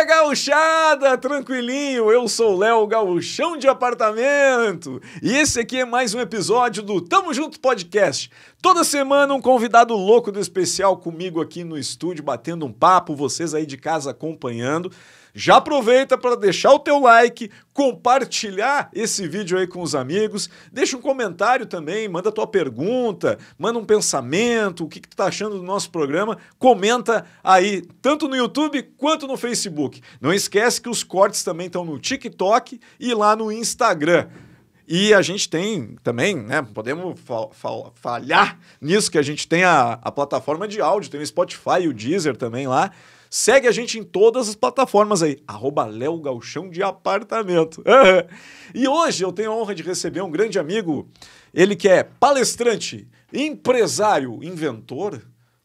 Fala gauchada, tranquilinho, eu sou o Léo Gauchão de Apartamento e esse aqui é mais um episódio do Tamo Junto Podcast. Toda semana um convidado louco do especial comigo aqui no estúdio, batendo um papo, vocês aí de casa acompanhando. Já aproveita para deixar o teu like, compartilhar esse vídeo aí com os amigos, deixa um comentário também, manda tua pergunta, manda um pensamento, o que, que tu tá achando do nosso programa, comenta aí, tanto no YouTube quanto no Facebook. Não esquece que os cortes também estão no TikTok e lá no Instagram. E a gente tem também, né? Podemos falhar nisso, que a gente tem a, a plataforma de áudio, tem o Spotify e o Deezer também lá. Segue a gente em todas as plataformas aí, arroba Léo Galchão de Apartamento. e hoje eu tenho a honra de receber um grande amigo, ele que é palestrante, empresário, inventor,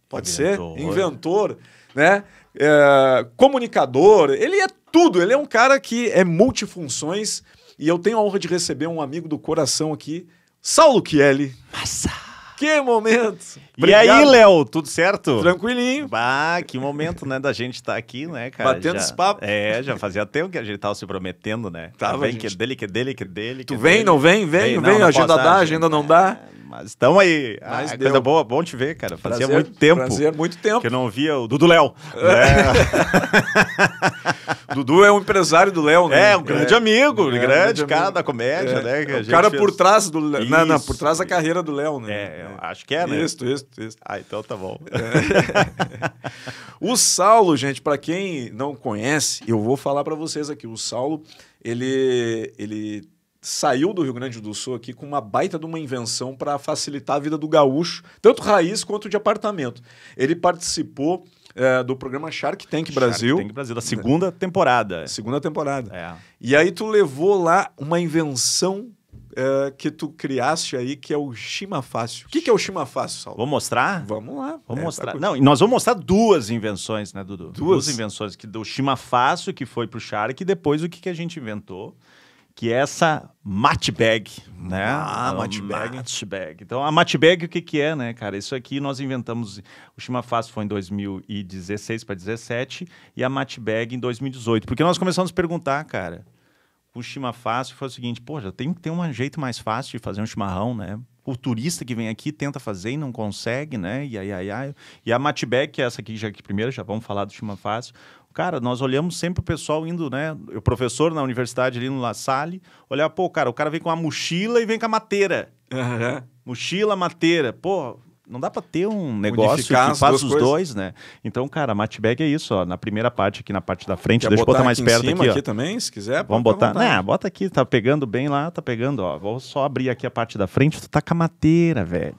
pode inventor. ser? Inventor, né? É, comunicador, ele é tudo, ele é um cara que é multifunções e eu tenho a honra de receber um amigo do coração aqui, Saulo Chielli. Massa! Que momento! Obrigado. E aí, Léo, tudo certo? Tranquilinho. Bah, que momento, né, da gente estar tá aqui, né, cara? Batendo já, esse papo. É, já fazia tempo que a gente tava se prometendo, né? Tava, vem, gente... que é dele, que é dele, que é dele. Tu é vem, dele. não vem? Vem, vem, vem não, agenda dá, agenda, não dá. É, mas estamos aí. Ah, mas ah, coisa boa, bom te ver, cara. Fazia prazer, muito tempo. Prazer, muito tempo. Que eu não via o Dudu Léo. É. Dudu é um empresário do Léo, né? É, um grande é, amigo, é, grande é, cara da comédia, né? Que o cara fez... por trás do não, não, por trás da carreira do Léo, né? É, acho que é, né? Isso, isso, isso. Ah, então tá bom. É. o Saulo, gente, para quem não conhece, eu vou falar para vocês aqui. O Saulo, ele, ele saiu do Rio Grande do Sul aqui com uma baita de uma invenção para facilitar a vida do gaúcho, tanto raiz quanto de apartamento. Ele participou é, do programa Shark Tank Brasil. Shark Tank Brasil, da segunda temporada. Segunda temporada. É. E aí tu levou lá uma invenção é, que tu criaste aí, que é o chimafácio. O que, que é o chimafácio, Saulo? Vou mostrar? Vamos lá. Vou é, tá mostrar. Não, nós vamos mostrar duas invenções, né, Dudu? Duas, duas invenções. que Do chimafácio, que foi pro Shark, e depois o que, que a gente inventou que é essa bag, né? Ah, é matbag. bag. Então, a bag o que que é, né, cara? Isso aqui nós inventamos, o Chima Fácil foi em 2016 para 17 e a bag em 2018. Porque nós começamos a perguntar, cara, o Chima Fácil foi o seguinte, pô, já tem que ter um jeito mais fácil de fazer um chimarrão, né? o turista que vem aqui tenta fazer e não consegue, né? E aí, aí, aí. E a Matback, é essa aqui, já que primeiro, já vamos falar do Chima Fácil. Cara, nós olhamos sempre o pessoal indo, né? O professor na universidade ali no La Salle, olhar, pô, cara, o cara vem com uma mochila e vem com a mateira. Uhum. Mochila, mateira. Pô, não dá para ter um negócio que faz os coisas. dois, né? Então, cara, Bag é isso, ó. Na primeira parte aqui, na parte da frente, Quer deixa eu botar, mais perto cima, aqui, ó. aqui também, se quiser. Vamos botar. Né, bota aqui, tá pegando bem lá, tá pegando, ó. Vou só abrir aqui a parte da frente, tu tá com a mateira, velho.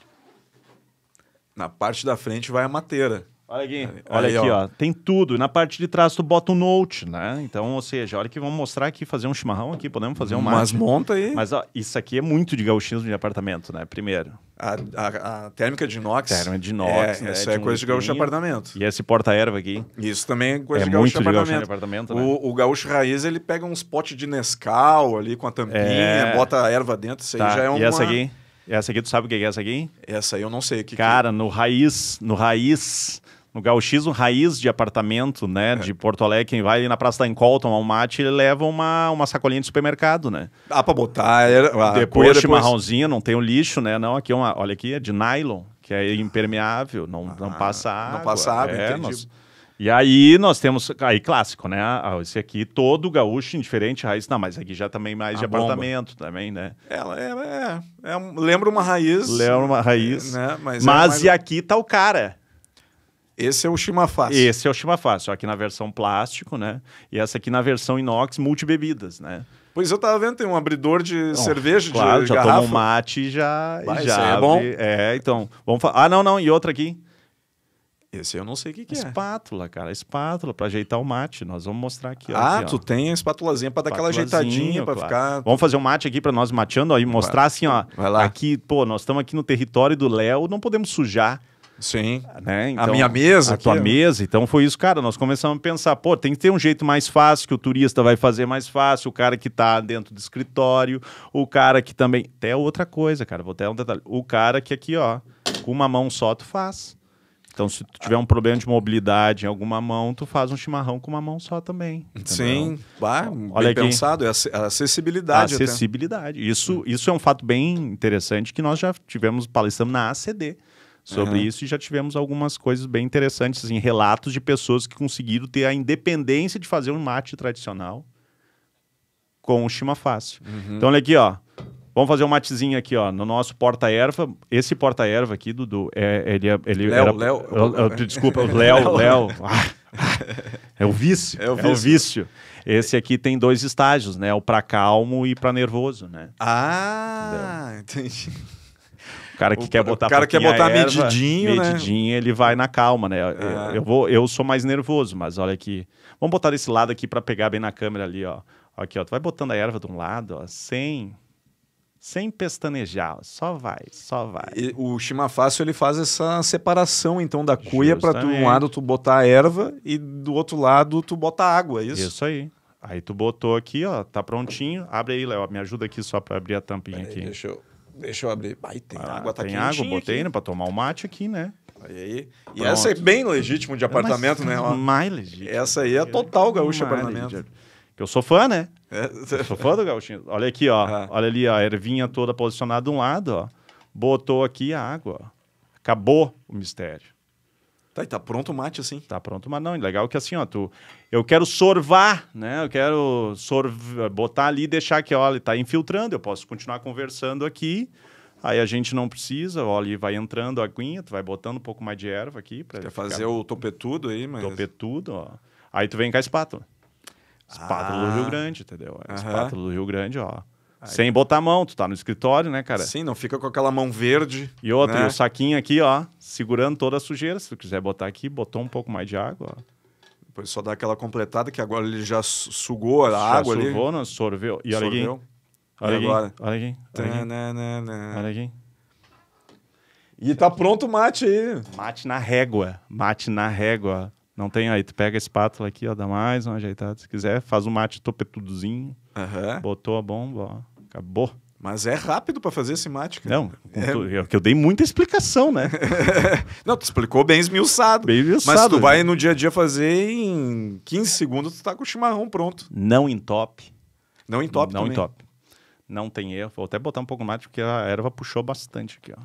Na parte da frente vai a mateira. Olha aqui, olha Aí, aqui, ó. ó. Tem tudo. Na parte de trás tu bota um note, né? Então, ou seja, olha que vamos mostrar aqui, fazer um chimarrão aqui, podemos fazer um mate. Mas monta aí. Mas ó, isso aqui é muito de gauchismo de apartamento, né? Primeiro. A, a, a térmica de inox. Térmica de inox, é, né? Isso é, de coisa um de gaúcho de apartamento. E esse porta-erva aqui. Isso também é coisa é de gaúcho muito de apartamento. De apartamento né? o, o, gaúcho raiz, ele pega uns potes de Nescau ali com a tampinha, é... bota a erva dentro, isso tá. aí já é uma... E essa aqui? Essa aqui, tu sabe o que é essa aqui? Essa aí eu não sei. Que é? Cara, que... no raiz, no raiz no gauchismo raiz de apartamento, né, é. de Porto Alegre, quem vai ali na Praça da Encol tomar um mate, ele leva uma, uma sacolinha de supermercado, né? Ah, pra botar... É, depois, depois chimarrãozinho, não tem o lixo, né? Não, aqui é uma... Olha aqui, é de nylon, que é impermeável, não, ah, não passa água. Não passa água, é, entendi. Nós, e aí nós temos. Aí clássico, né? Ah, esse aqui, todo gaúcho, indiferente raiz. Não, mas aqui já também mais a de bomba. apartamento também, né? É, ela é, é, é, é, lembra uma raiz. Lembra uma raiz. Né? Mas, é mas mais... e aqui tá o cara. Esse é o fácil. Esse é o chimafácil, aqui na versão plástico, né? E essa aqui na versão inox multibebidas, né? Pois eu tava vendo, tem um abridor de não, cerveja claro, de já garrafa. já tomou mate e já, Vai, já é bom. É, então, vamos falar. Ah, não, não, e outra aqui. Esse eu não sei o que, que é. Espátula, cara. Espátula para ajeitar o mate. Nós vamos mostrar aqui. Ó, ah, aqui, tu tem a espátulazinha para dar aquela ajeitadinha, para claro. ficar... Vamos fazer um mate aqui para nós mateando, ó, e mostrar vai. assim, ó. Vai lá. Aqui, pô, nós estamos aqui no território do Léo, não podemos sujar. Sim. Né? Então, a minha mesa. A tua né? mesa. Então foi isso, cara. Nós começamos a pensar, pô, tem que ter um jeito mais fácil, que o turista vai fazer mais fácil, o cara que tá dentro do escritório, o cara que também. Até outra coisa, cara, vou até um detalhe. O cara que aqui, ó, com uma mão só, tu faz. Então, se tu tiver um problema de mobilidade em alguma mão, tu faz um chimarrão com uma mão só também. Entendeu? Sim, bah, então, Olha bem aqui. pensado, é a acessibilidade. acessibilidade. Até. Isso, isso é um fato bem interessante que nós já tivemos, palestrando na ACD sobre uhum. isso e já tivemos algumas coisas bem interessantes, assim, relatos de pessoas que conseguiram ter a independência de fazer um mate tradicional com o chima fácil. Uhum. Então olha aqui, ó. Vamos fazer um matezinho aqui, ó, no nosso porta-erva. Esse porta-erva aqui, Dudu, é, ele, é, ele Léo, era... Léo. desculpa, Léo, Léo. Ah, ah. é o vício, é o vício. É o vício. Esse aqui tem dois estágios, né? O para calmo e para nervoso, né? Ah, Entendeu? entendi. O cara que o, quer botar o cara quer botar erva, medidinho, né? medidinho, ele vai na calma, né? Eu, é. eu, vou, eu sou mais nervoso, mas olha aqui. Vamos botar desse lado aqui para pegar bem na câmera ali, ó. Aqui, ó, tu vai botando a erva de um lado, ó, sem sem pestanejar, só vai, só vai. E o Fácil ele faz essa separação então da cuia para tu um lado tu botar a erva e do outro lado tu bota a água, é isso? Isso aí. Aí tu botou aqui, ó, tá prontinho. Abre aí, Léo, me ajuda aqui só para abrir a tampinha Pera aqui. Aí, deixa eu Deixa eu abrir. Aí tem ah, água, tá Tem água, botei aqui. Né, pra tomar um mate aqui, né? Aí, aí. E essa é bem legítimo de é, apartamento, né? Mais legítimo. Essa aí é, é total gaúcha apartamento. Que eu sou fã, né? É. sou fã do gaúchinho. Olha aqui, ó. Ah. Olha ali, ó, a ervinha toda posicionada de um lado, ó. Botou aqui a água. Acabou o mistério. Tá, e tá pronto o mate, assim. Tá pronto, mas não, legal que assim, ó, tu... Eu quero sorvar, né? Eu quero sorv... botar ali e deixar que, olha, tá infiltrando, eu posso continuar conversando aqui. Aí a gente não precisa, olha, vai entrando a aguinha, tu vai botando um pouco mais de erva aqui. Pra Quer fazer o topetudo aí, mas... Topetudo, ó. Aí tu vem com a espátula. Espátula ah. do Rio ah. Grande, entendeu? espátula do Rio Grande, ó. Aí. Sem botar a mão, tu tá no escritório, né, cara? Sim, não fica com aquela mão verde. E outra, né? e o saquinho aqui, ó, segurando toda a sujeira. Se tu quiser botar aqui, botou um pouco mais de água, ó. Depois só dá aquela completada que agora ele já sugou a já água sugou, ali. Sugou, não, sorveu. E olha sorveu. aqui. Olha aqui. Olha aqui. Olha aqui. Olha aqui. E tá pronto o mate aí. Mate na régua. Mate na régua. Não tem aí. Tu pega a espátula aqui, ó, dá mais uma ajeitada. Se quiser, faz o um mate topetudozinho. Uhum. Botou a bomba, ó, acabou. Mas é rápido para fazer cinemática. Não, é... tu, eu, é eu dei muita explicação, né? Não, tu explicou bem esmiuçado. Bem esmiuçado. Mas tu né? vai no dia a dia fazer em 15 segundos, tu tá com o chimarrão pronto. Não em top. Não em top Não também. em top. Não tem erro. Vou até botar um pouco mais, porque a erva puxou bastante aqui, ó.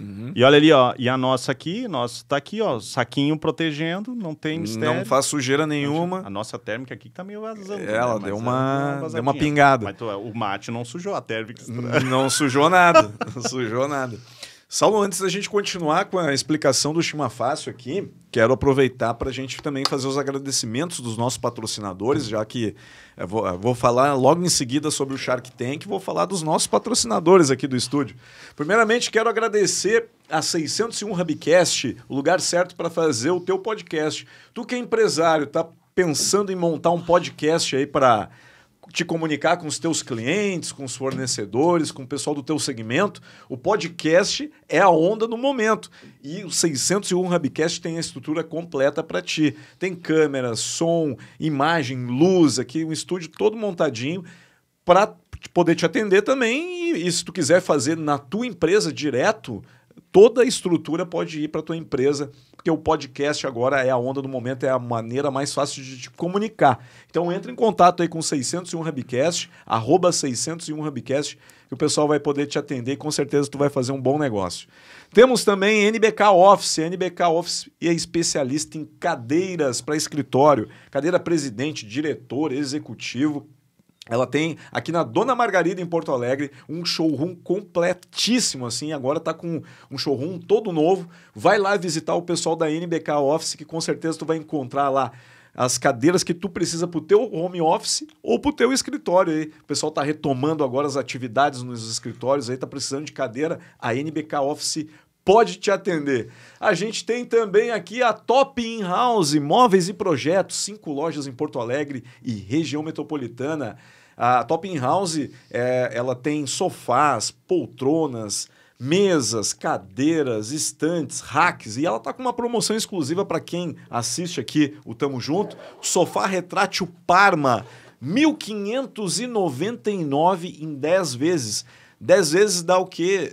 Uhum. E olha ali, ó. E a nossa aqui, nossa tá aqui, ó. Saquinho protegendo, não tem mistério. Não faz sujeira nenhuma. A nossa térmica aqui que tá meio vazando. É, né, ela né? deu, é uma, deu uma pingada. Mas tu, o mate não sujou a térmica. Não sujou nada. não sujou nada. Saulo, antes da gente continuar com a explicação do Chima Fácil aqui, quero aproveitar para a gente também fazer os agradecimentos dos nossos patrocinadores, já que eh, vou, eh, vou, falar logo em seguida sobre o Shark Tank, vou falar dos nossos patrocinadores aqui do estúdio. Primeiramente, quero agradecer a 601 Hubcast, o lugar certo para fazer o teu podcast. Tu que é empresário, tá pensando em montar um podcast aí para te comunicar com os teus clientes, com os fornecedores, com o pessoal do teu segmento. O podcast é a onda do momento. E o 601 Hubcast tem a estrutura completa para ti. Tem câmera, som, imagem, luz aqui, um estúdio todo montadinho para poder te atender também. E, e se tu quiser fazer na tua empresa direto, toda a estrutura pode ir para tua empresa, porque o podcast agora é a onda do momento, é a maneira mais fácil de te comunicar. Então entra em contato aí com 601 Hubcast, arroba 601 Hubcast, que o pessoal vai poder te atender e com certeza tu vai fazer um bom negócio. Temos também NBK Office. NBK Office é especialista em cadeiras para escritório, cadeira presidente, diretor, executivo, ela tem aqui na Dona Margarida, em Porto Alegre, um showroom completíssimo, assim. Agora tá com um showroom todo novo. Vai lá visitar o pessoal da NBK Office, que com certeza tu vai encontrar lá as cadeiras que tu precisa para o teu home office ou para o teu escritório. Aí. O pessoal está retomando agora as atividades nos escritórios, aí está precisando de cadeira. A NBK Office pode te atender. A gente tem também aqui a Top In House, imóveis e projetos, cinco lojas em Porto Alegre e região metropolitana. A Top In House é, ela tem sofás, poltronas, mesas, cadeiras, estantes, racks e ela está com uma promoção exclusiva para quem assiste aqui o Tamo Junto. Sofá Retrátil Parma, 1.599 em 10 vezes. 10 vezes dá o quê?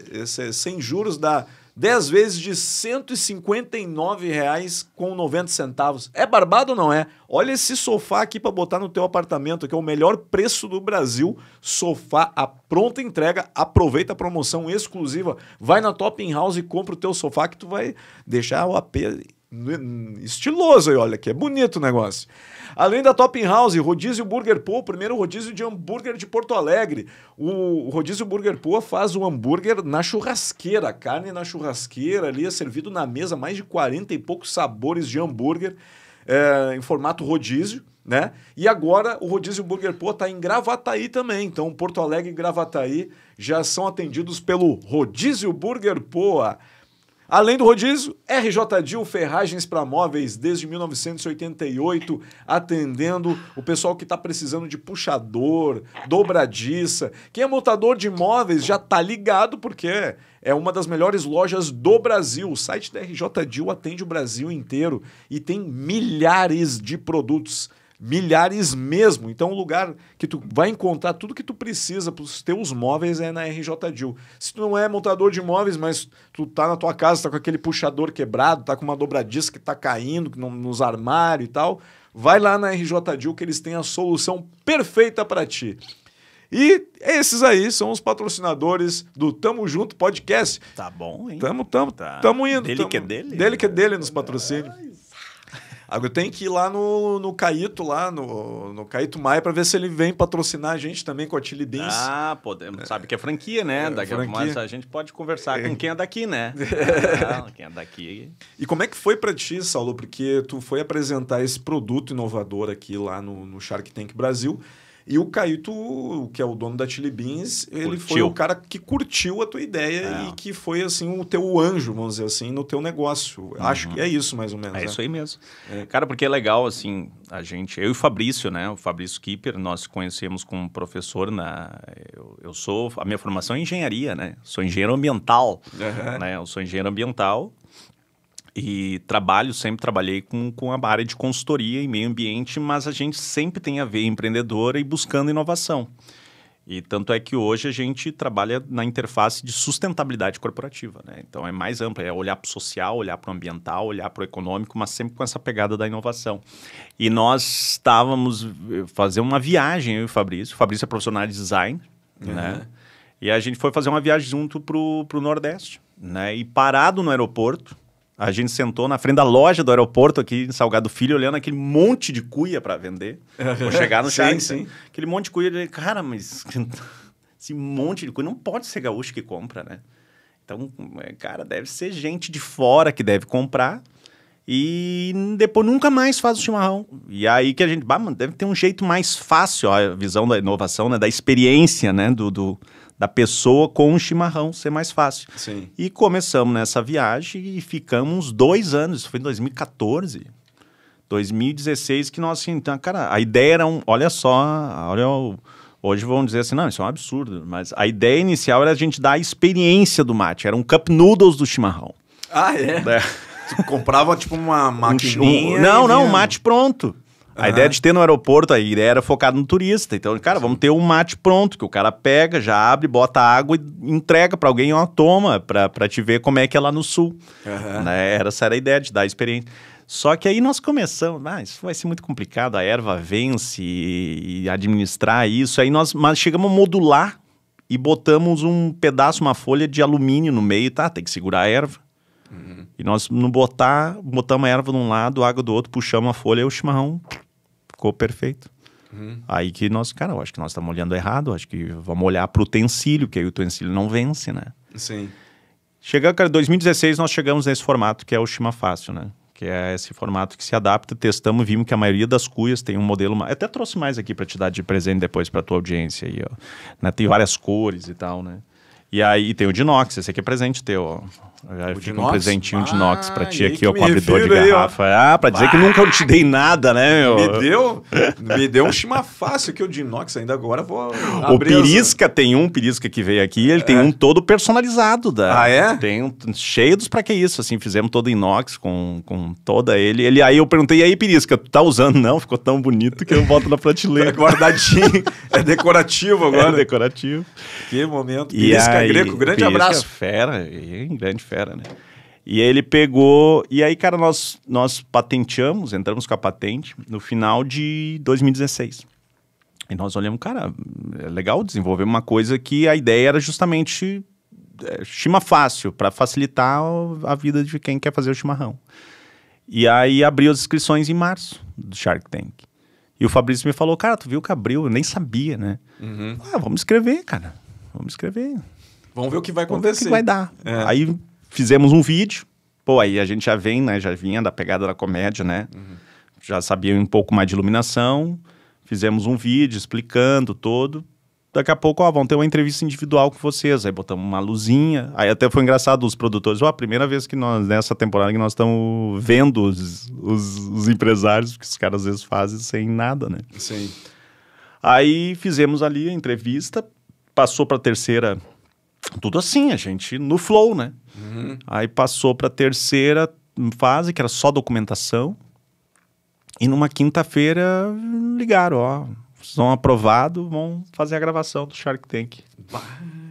Sem é, juros dá 10 vezes de R$ 159,90. É barbado ou não é? Olha esse sofá aqui para botar no teu apartamento, que é o melhor preço do Brasil. Sofá à pronta entrega. Aproveita a promoção exclusiva. Vai na Top In House e compra o teu sofá que tu vai deixar o AP né, estiloso aí, olha, que é bonito o negócio. Além da Top House, Rodízio Burger Poa, o primeiro rodízio de hambúrguer de Porto Alegre. O Rodízio Burger Poa faz o hambúrguer na churrasqueira, carne na churrasqueira ali, é servido na mesa, mais de 40 e poucos sabores de hambúrguer é, em formato rodízio. Né? E agora o Rodízio Burger Pô está em Gravataí também. Então, Porto Alegre e Gravataí já são atendidos pelo Rodízio Burger Poa. Além do rodízio, RJ Dil Ferragens para Móveis desde 1988, atendendo o pessoal que está precisando de puxador, dobradiça. Quem é montador de móveis já tá ligado porque é uma das melhores lojas do Brasil. O site da RJ Dil atende o Brasil inteiro e tem milhares de produtos milhares mesmo. Então, o lugar que tu vai encontrar tudo que tu precisa para os teus móveis é na RJ Deal Se tu não é montador de móveis, mas tu tá na tua casa, tá com aquele puxador quebrado, tá com uma dobradiça que tá caindo nos armários e tal, vai lá na RJ Deal que eles têm a solução perfeita para ti. E esses aí são os patrocinadores do Tamo Junto Podcast. Tá bom, hein? Tamo, tamo, tá. tamo indo. Dele tamo, que é dele? Dele que é dele nos patrocínios. Agora eu tenho que ir lá no, no Caíto, lá no, no Caíto Maia, para ver se ele vem patrocinar a gente também com a Chili Beans. Ah, podemos. Sabe que é franquia, né? É, daqui franquia. pouco a gente pode conversar é. com quem é daqui, né? Ah, quem é daqui. E como é que foi para ti, Saulo? Porque tu foi apresentar esse produto inovador aqui lá no, no Shark Tank Brasil. E o Caíto, que é o dono da Chili Beans, ele curtiu. foi o cara que curtiu a tua ideia é. e que foi assim o teu anjo, vamos dizer assim, no teu negócio. Uhum. Acho que é isso mais ou menos. É né? isso aí mesmo. É. Cara, porque é legal assim, a gente, eu e o Fabrício, né, o Fabrício Kipper, nós conhecemos como professor na eu, eu sou, a minha formação é engenharia, né? Sou engenheiro ambiental, uhum. né? Eu sou engenheiro ambiental e trabalho, sempre trabalhei com, com a área de consultoria e meio ambiente, mas a gente sempre tem a ver empreendedora e buscando inovação. E tanto é que hoje a gente trabalha na interface de sustentabilidade corporativa. Né? Então é mais ampla, é olhar para o social, olhar para o ambiental, olhar para o econômico, mas sempre com essa pegada da inovação. E nós estávamos eh, fazendo uma viagem, eu e o Fabrício. O Fabrício é profissional de design, uhum. né? E a gente foi fazer uma viagem junto para o Nordeste. Né? E parado no aeroporto, a gente sentou na frente da loja do aeroporto aqui em Salgado Filho, olhando aquele monte de cuia para vender. Vou chegar no sim, sim. Aquele monte de cuia. Cara, mas esse monte de cuia não pode ser gaúcho que compra, né? Então, é, cara, deve ser gente de fora que deve comprar e depois nunca mais faz o chimarrão. E aí que a gente, bah, mano, deve ter um jeito mais fácil, ó, a visão da inovação, né, da experiência, né, do, do da pessoa com um chimarrão ser mais fácil. Sim. E começamos nessa viagem e ficamos uns dois anos, isso foi em 2014. 2016 que nós assim, então, cara, a ideia era um, olha só, olha o, hoje vão dizer assim, não, isso é um absurdo, mas a ideia inicial era a gente dar a experiência do mate, era um cup noodles do chimarrão. Ah, é. é. Comprava tipo uma maquininha. Um, não, não, um mate pronto. A ideia de ter no aeroporto, a ideia era focada no turista. Então, cara, vamos ter um mate pronto, que o cara pega, já abre, bota água e entrega para alguém, ó, toma, para te ver como é que é lá no sul. Uhum. Né? Era, essa era a ideia, de dar experiência. Só que aí nós começamos, ah, isso vai ser muito complicado, a erva vence e, e administrar isso. Aí nós mas chegamos a modular e botamos um pedaço, uma folha de alumínio no meio, tá? Tem que segurar a erva. Uhum. E nós no botar, botamos a erva de um lado, água do outro, puxamos a folha e o chimarrão ficou perfeito. Uhum. Aí que nós, cara, eu acho que nós estamos olhando errado, acho que vamos olhar para o utensílio, que aí o utensílio não vence, né? Sim. Chegando, cara, 2016 nós chegamos nesse formato que é o Shima Fácil, né? Que é esse formato que se adapta, testamos, vimos que a maioria das cuias tem um modelo. Eu até trouxe mais aqui para te dar de presente depois para tua audiência aí, ó. Né? Tem várias cores e tal, né? E aí tem o Dinox, esse aqui é presente teu, ó. Eu já um presentinho de Nox pra ti ah, aqui, ó, com abridor de garrafa. Aí, ah, pra dizer bah. que nunca eu te dei nada, né, meu? Me deu, me deu um chima fácil que o de Nox ainda agora vou O Pirisca tem um, Pirisca que veio aqui, ele é. tem um todo personalizado. Da, ah, é? Tem um, cheio dos pra que isso, assim, fizemos todo inox com, com toda ele. ele. Aí eu perguntei, e aí, Pirisca, tu tá usando? Não, ficou tão bonito que eu boto na prateleira. Tá guardadinho, é decorativo é agora. É decorativo. Que momento. Pirisca aí, Greco, grande Pirisca abraço. fera, grande fera fera, né? E aí ele pegou. E aí, cara, nós, nós patenteamos, entramos com a patente no final de 2016. E nós olhamos, cara, é legal desenvolver uma coisa que a ideia era justamente é, chima fácil, para facilitar a vida de quem quer fazer o chimarrão. E aí abriu as inscrições em março do Shark Tank. E o Fabrício me falou, cara, tu viu que abriu? Eu nem sabia, né? Uhum. Ah, vamos escrever, cara. Vamos escrever. Vamos ver o que vai acontecer. o que vai dar. É. Aí Fizemos um vídeo. Pô, aí a gente já vem, né? Já vinha da pegada da comédia, né? Uhum. Já sabia um pouco mais de iluminação. Fizemos um vídeo explicando todo. Daqui a pouco, ó, vão ter uma entrevista individual com vocês. Aí botamos uma luzinha. Aí até foi engraçado os produtores. Ó, a primeira vez que nós, nessa temporada, que nós estamos vendo os, os, os empresários, que os caras às vezes fazem sem nada, né? Sim. Aí fizemos ali a entrevista, passou para a terceira tudo assim, a gente no flow, né? Uhum. Aí passou para a terceira fase, que era só documentação. E numa quinta-feira ligaram, ó, são aprovado, vão fazer a gravação do Shark Tank.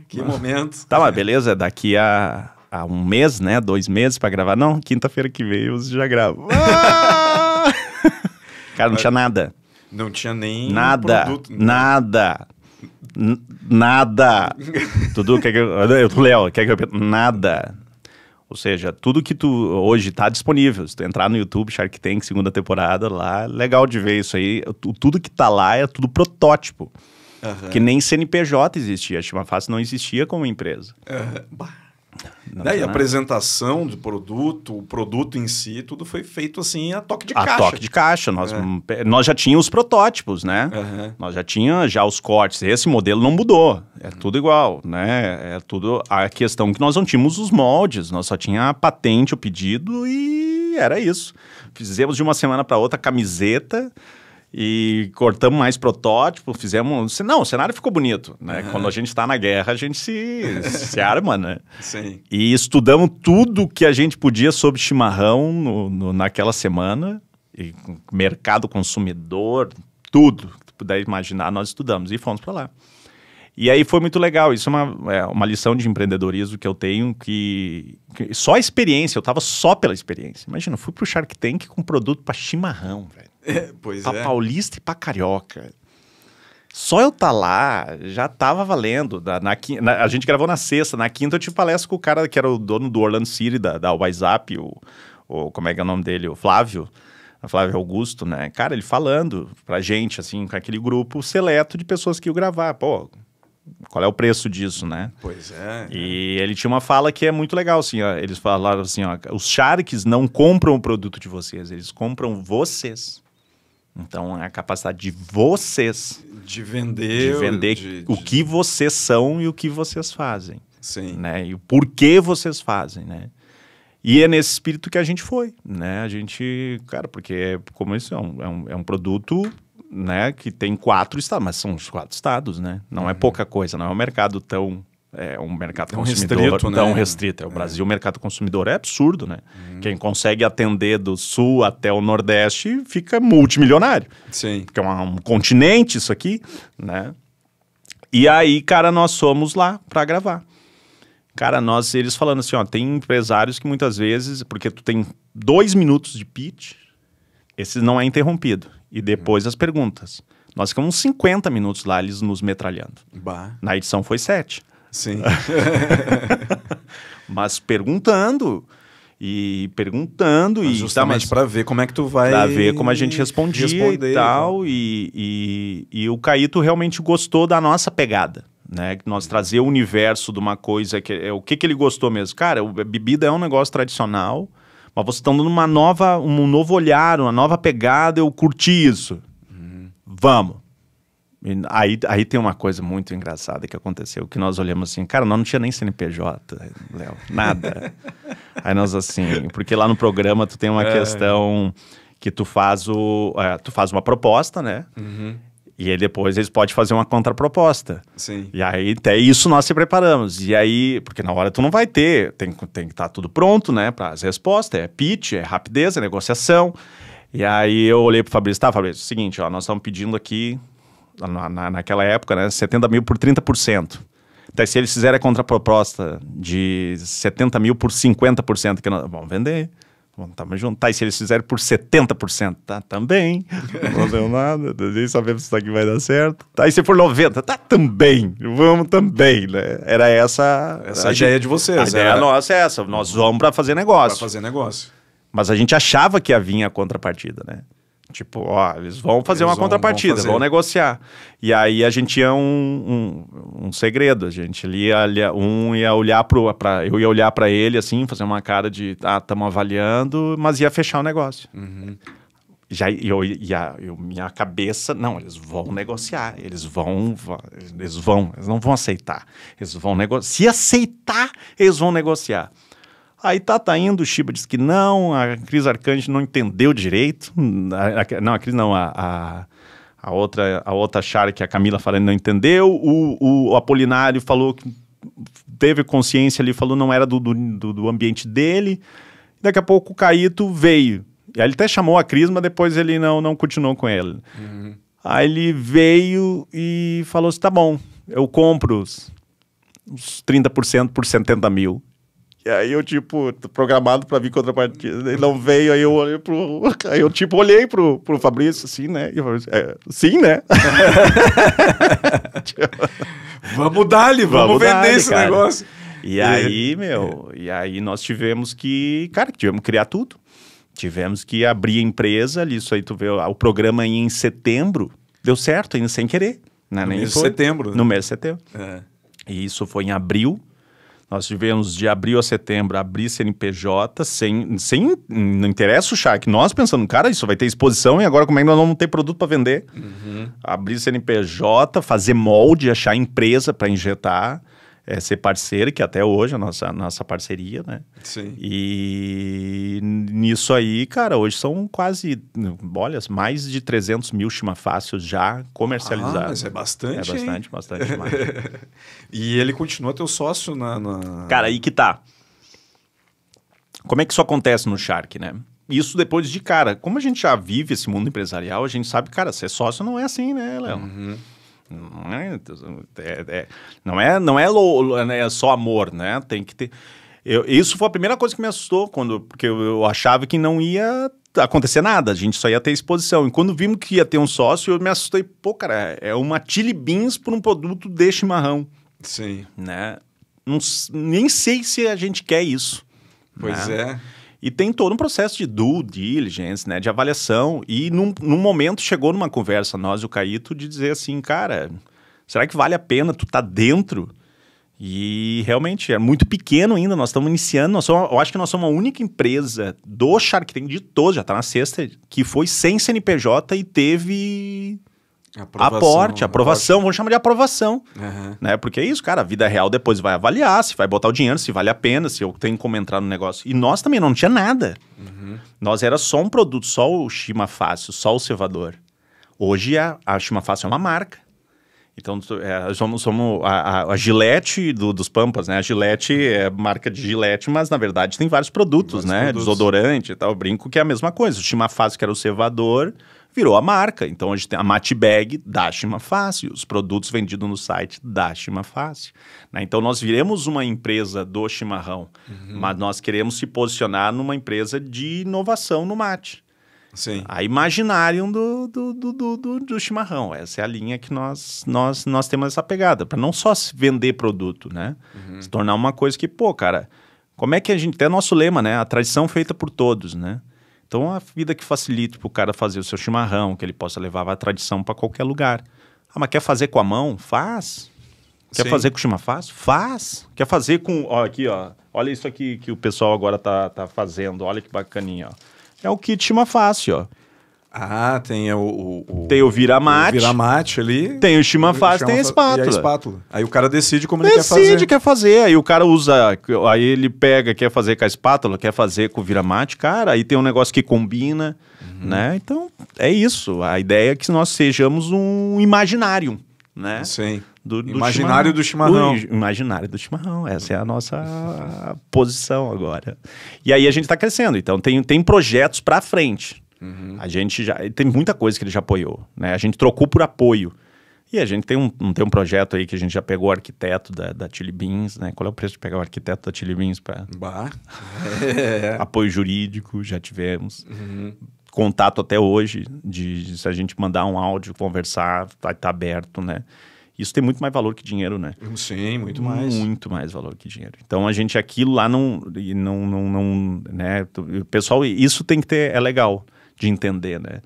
que momento. Tá, mas beleza, daqui a, a um mês, né, dois meses para gravar. Não, quinta-feira que vem vocês já gravam. Ah! Cara, não tinha nada. Não tinha nem nada, produto, nada. Nada. tudo que eu, Léo, quer que eu Nada. Ou seja, tudo que tu hoje está disponível. Se tu entrar no YouTube, Shark Tank, segunda temporada lá, legal de ver isso aí. Tudo que está lá é tudo protótipo. Uhum. Que nem CNPJ existia. A Chima não existia como empresa. Uhum. Não, né, E a apresentação do produto, o produto em si, tudo foi feito assim a toque de a caixa. A toque de caixa. Nós, é. nós já tínhamos os protótipos, né? Uhum. Nós já tínhamos já os cortes. Esse modelo não mudou. É uhum. tudo igual, né? É tudo... A questão que nós não tínhamos os moldes. Nós só tinha a patente, o pedido e era isso. Fizemos de uma semana para outra camiseta e cortamos mais protótipo, fizemos. Não, o cenário ficou bonito, né? Uhum. Quando a gente está na guerra, a gente se, se arma, né? Sim. E estudamos tudo que a gente podia sobre chimarrão no, no, naquela semana, e mercado consumidor, tudo que tu puder imaginar, nós estudamos e fomos para lá. E aí foi muito legal. Isso é uma, é uma lição de empreendedorismo que eu tenho que, que só a experiência, eu estava só pela experiência. Imagina, eu fui pro Shark Tank com produto para chimarrão, velho. É, pois pra é. paulista e pra carioca. Só eu tá lá, já tava valendo. da na, na, a gente gravou na sexta, na quinta eu tive palestra com o cara que era o dono do Orlando City, da, da WhatsApp, o, o, como é que é o nome dele? O Flávio. O Flávio Augusto, né? Cara, ele falando pra gente, assim, com aquele grupo seleto de pessoas que iam gravar. Pô, qual é o preço disso, né? Pois é. Né? E ele tinha uma fala que é muito legal, assim, ó, eles falaram assim, ó, os Sharks não compram o produto de vocês, eles compram vocês. Então, é a capacidade de vocês... De vender... De vender de, o de... que vocês são e o que vocês fazem. Sim. Né? E o porquê vocês fazem, né? E é nesse espírito que a gente foi, né? A gente, cara, porque é como isso é um, é um, é um produto, né? Que tem quatro estados, mas são os quatro estados, né? Não é uhum. é pouca coisa, não é um mercado tão é um mercado tão é consumidor restrito, né? tão né? restrito. É. O é. Brasil, o mercado consumidor é absurdo, né? Hum. Quem consegue atender do sul até o nordeste fica multimilionário. Sim. Porque é um, um continente isso aqui, né? E aí, cara, nós somos lá para gravar. Cara, nós, eles falando assim, ó, tem empresários que muitas vezes, porque tu tem dois minutos de pitch, esse não é interrompido. E depois hum. as perguntas. Nós ficamos 50 minutos lá, eles nos metralhando. Bah. Na edição foi sete. Sim. mas perguntando e perguntando mas e justamente tá, para ver como é que tu vai para ver como a gente respondia responder, e né? tal né? e, e, e o Caíto realmente gostou da nossa pegada né? Nós trazer o universo de uma coisa que é, é o que, que ele gostou mesmo. Cara, o, bebida é um negócio tradicional, mas você está dando uma nova, um novo olhar, uma nova pegada. Eu curti isso. Uhum. Vamos. Aí, aí tem uma coisa muito engraçada que aconteceu, que nós olhamos assim, cara, nós não tinha nem CNPJ, Léo, nada. aí nós assim, porque lá no programa tu tem uma é. questão que tu faz o, é, tu faz uma proposta, né? Uhum. E aí depois eles podem fazer uma contraproposta. Sim. E aí até isso nós se preparamos. E aí, porque na hora tu não vai ter, tem, tem que estar tá tudo pronto, né, para as respostas, é pitch, é rapidez, é negociação. E aí eu olhei pro Fabrício, tá, Fabrício, é seguinte, ó, nós estamos pedindo aqui na, na, naquela época, né, 70 mil por 30%. Então, se eles fizerem a contraproposta de 70 mil por 50%, que nós vamos vender, vamos estar juntos. Tá, e se eles fizerem por 70%, tá, também. Não deu nada, nem sabemos se isso tá aqui vai dar certo. Tá, e se for 90%, tá, também. Vamos também, né? Era essa... Essa a ideia gente, de vocês. A ideia nossa é essa, nós vamos para fazer negócio. Para fazer negócio. Mas a gente achava que ia vir a contrapartida, né? Tipo, ó, eles vão fazer eles uma vão, contrapartida, vão, vão, negociar. E aí a gente ia um, um, um segredo, a gente ia, ia, um ia olhar pro, pra, eu ia olhar para ele assim, fazer uma cara de, ah, estamos avaliando, mas ia fechar o negócio. Uhum. Já, eu, ia, eu, minha cabeça, não, eles vão negociar, eles vão, eles vão, eles não vão aceitar, eles vão negociar, se aceitar, eles vão negociar. Aí tá, tá indo, o Shiba disse que não, a Cris Arcange não entendeu direito. Hum, a, a, não, a Cris não, a, a, a, outra a outra Char, que é a Camila falando não entendeu. O, o Apolinário falou que teve consciência ali, falou não era do, do, do ambiente dele. Daqui a pouco o Caíto veio. Aí ele até chamou a Cris, mas depois ele não, não continuou com ele. Uhum. Aí ele veio e falou assim: tá bom, eu compro os, os 30% por 70 mil. E aí eu, tipo, programado pra vir contrapartida, ele né? não veio, aí eu olhei pro. Aí eu, tipo, olhei pro, pro Fabrício, assim, né? E o Fabrício, é, sim, né? vamos dar ali, vamos, vamos, vender esse cara. negócio. E é. aí, meu, e aí nós tivemos que, cara, tivemos que criar tudo. Tivemos que abrir a empresa ali, isso aí tu vê, o programa em setembro, deu certo ainda sem querer. Né? No mês de setembro. Né? No mês de setembro. É. E isso foi em abril nós tivemos de abril a setembro abrir CNPJ sem, sem. Não interessa o Shark. Nós pensando, cara, isso vai ter exposição e agora como é que nós vamos ter produto para vender? Uhum. Abrir CNPJ, fazer molde, achar empresa para injetar é, ser parceiro, que até hoje é a nossa, nossa parceria, né? Sim. E nisso aí, cara, hoje são quase, olha, mais de 300 mil chimafácios já comercializados. Ah, mas é bastante, É bastante, hein? bastante. e ele continua teu sócio na, na... Cara, aí que tá. Como é que isso acontece no Shark, né? isso depois de cara. Como a gente já vive esse mundo empresarial, a gente sabe, cara, ser sócio não é assim, né, Léo? Uhum. Não é, é, é, não é, não é, lo, né, é só amor, né? Tem que ter. Eu, isso foi a primeira coisa que me assustou, quando, porque eu, eu, achava que não ia acontecer nada, a gente só ia ter exposição. E quando vimos que ia ter um sócio, eu me assustei, pô, cara, é uma Tilly Beans por um produto de chimarrão. Sim. Né? Não, nem sei se a gente quer isso. Pois né? é. E tem todo um processo de due diligence, né, de avaliação. E num, num momento chegou numa conversa, nós e o Caíto, de dizer assim, cara, será que vale a pena tu tá dentro? E realmente é muito pequeno ainda, nós estamos iniciando, nós somos, eu acho que nós somos a única empresa do Shark Tank de todos, já está na sexta, que foi sem CNPJ e teve Aprovação, aporte, aprovação, aporte. vamos chamar de aprovação. Uhum. Né? Porque é isso, cara, a vida real depois vai avaliar se vai botar o dinheiro, se vale a pena, se eu tenho como entrar no negócio. E nós também não tinha nada. Uhum. Nós era só um produto, só o Shima Fácil, só o Cevador. Hoje a, a Shima Fácil é uma marca. Então, é, somos, somos a, a, a Gillette do, dos Pampas, né? A Gillette é marca de Gillette, mas na verdade tem vários produtos, vários né? Produtos. Desodorante e tal, brinco, que é a mesma coisa. O fácil que era o cevador, virou a marca. Então a gente tem a Matbag Dashima Fácil, os produtos vendidos no site Dashima Fácil. Né? Então nós viremos uma empresa do chimarrão, uhum. mas nós queremos se posicionar numa empresa de inovação no mate. Sim. A Imaginarium do, do, do, do, do chimarrão. Essa é a linha que nós, nós, nós temos essa pegada, para não só vender produto, né? Uhum. Se tornar uma coisa que, pô, cara, como é que a gente. Até é nosso lema, né? A tradição feita por todos, né? Então, a vida que facilita para o cara fazer o seu chimarrão, que ele possa levar a tradição para qualquer lugar. Ah, mas quer fazer com a mão? Faz. Quer Sim. fazer com chima faz? Faz. Quer fazer com. Ó, aqui, ó. Olha isso aqui que o pessoal agora tá, tá fazendo. Olha que bacaninha, ó. É o kit chima fácil, ó. Ah, tem o, o, Tem o vira-mate. ali. Tem o chimafaz, tem a espátula. E a espátula. Aí o cara decide como decide ele quer fazer. Decide, quer fazer. Aí o cara usa. Aí ele pega, quer fazer com a espátula, quer fazer com o vira-mate. Cara, aí tem um negócio que combina, uhum. né? Então, é isso. A ideia é que nós sejamos um imaginário, né? Sim. Do, do imaginário chimarrão. do chimarrão. imaginário do chimarrão. Essa é a nossa posição agora. E aí a gente está crescendo. Então, tem, tem projetos para frente Uhum. A gente já. Tem muita coisa que ele já apoiou, né? A gente trocou por apoio. E a gente tem um, tem um projeto aí que a gente já pegou o arquiteto da, da Chili Beans, né? Qual é o preço de pegar o arquiteto da Chili Beans para. apoio jurídico, já tivemos. Uhum. Contato até hoje, de, de, se a gente mandar um áudio, conversar, tá, tá aberto, né? Isso tem muito mais valor que dinheiro, né? Sim, muito mais. Muito mais valor que dinheiro. Então a gente aquilo lá não, não, não, não né? O pessoal, isso tem que ter é legal de entender, né?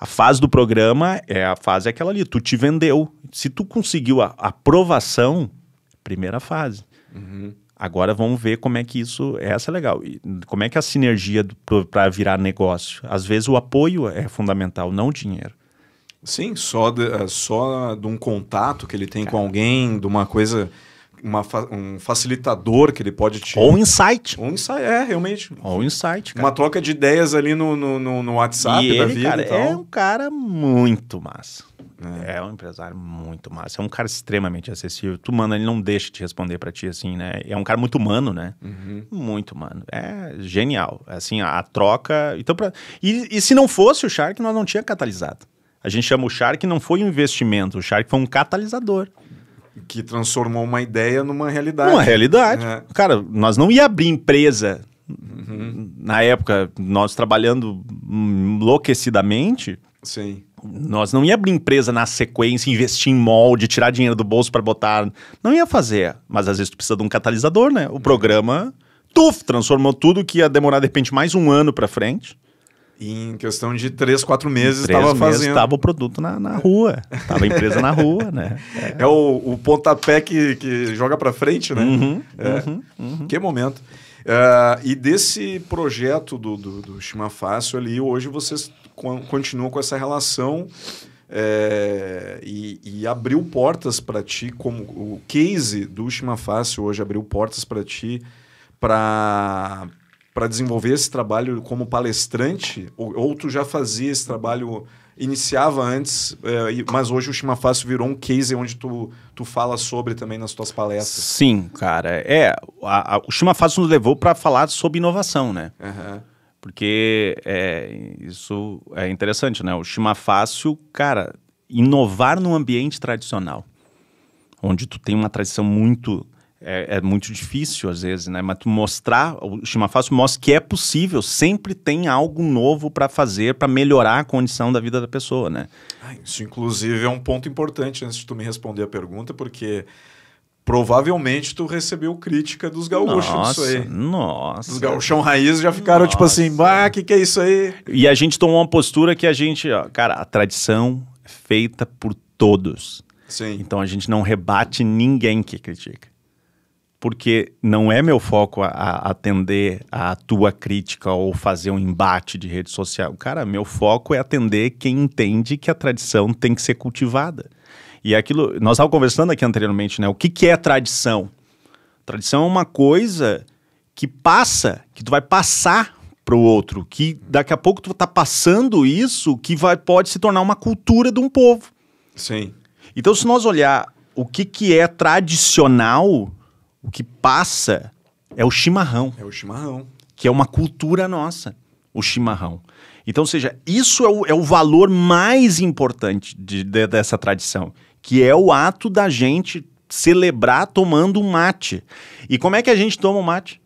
A fase do programa é a fase é aquela ali, tu te vendeu. Se tu conseguiu a aprovação, primeira fase. Uhum. Agora vamos ver como é que isso. Essa é legal. E como é que a sinergia para virar negócio? Às vezes o apoio é fundamental, não o dinheiro. Sim, só de, eh, só de um contato que ele tem Cara. com alguém, de uma coisa uma, um facilitador que ele pode te. Ou um insight. Ou um insight, é, realmente. Ou um insight. Cara. Uma troca de ideias ali no, no, no WhatsApp e da ele, vida. Cara, É então. um cara muito massa. É. é. um empresário muito massa. É um cara extremamente acessível. Tu, mano, ele não deixa de responder para ti, assim, né? É um cara muito humano, né? Uhum. Muito humano. É genial. Assim, a, a troca... Então, pra... E, e, se não fosse o Shark, nós não tinha catalisado. A gente chama o Shark não foi um investimento. O Shark foi um catalisador que transformou uma ideia numa realidade. Uma realidade. É. Cara, nós não ia abrir empresa. Uhum. Na época, nós trabalhando enlouquecidamente. Sim. Nós não ia abrir empresa na sequência, investir em molde, tirar dinheiro do bolso para botar. Não ia fazer. Mas às vezes tu precisa de um catalisador, né? O é. programa, tuf, transformou tudo que ia demorar de repente mais um ano para frente e em questão de três, quatro meses estava fazendo. Estava o produto na, na rua, estava a empresa na rua, né? É, é o, o, pontapé que, que joga para frente, né? Uhum, é. uhum, uhum. Que momento. Uh, e desse projeto do, do, do Chima Fácil ali, hoje vocês con continuam com essa relação é, e, e, abriu portas para ti, como o case do Chima Fácil hoje abriu portas para ti para para desenvolver esse trabalho como palestrante, ou, ou tu já fazia esse trabalho, iniciava antes, é, mas hoje o Chima Fácil virou um case onde tu, tu fala sobre também nas tuas palestras. Sim, cara. É, a, a, o nos levou para falar sobre inovação, né? Uhum. Porque é, isso é interessante, né? O Chima Fácil, cara, inovar num ambiente tradicional, onde tu tem uma tradição muito é, é, muito difícil às vezes, né? Mas mostrar, o Fácil mostra que é possível, sempre tem algo novo para fazer para melhorar a condição da vida da pessoa, né? Ah, isso, inclusive, é um ponto importante antes de tu me responder a pergunta, porque provavelmente tu recebeu crítica dos gaúchos nossa, isso aí. Nossa. Os gaúchão raiz já ficaram nossa. tipo assim, bah, que que é isso aí? E a gente tomou uma postura que a gente, ó, cara, a tradição é feita por todos. Sim. Então a gente não rebate ninguém que critica porque não é meu foco a, a atender a tua crítica ou fazer um embate de rede social. Cara, meu foco é atender quem entende que a tradição tem que ser cultivada. E é aquilo, nós estávamos conversando aqui anteriormente, né? O que, que é tradição? Tradição é uma coisa que passa, que tu vai passar para o outro, que daqui a pouco tu tá passando isso que vai, pode se tornar uma cultura de um povo. Sim. Então, se nós olhar o que, que é tradicional, o que passa é o chimarrão. É o chimarrão. Que é uma cultura nossa, o chimarrão. Então, seja, isso é o, é o valor mais importante de, de, dessa tradição, que é o ato da gente celebrar tomando um mate. E como é que a gente toma um mate?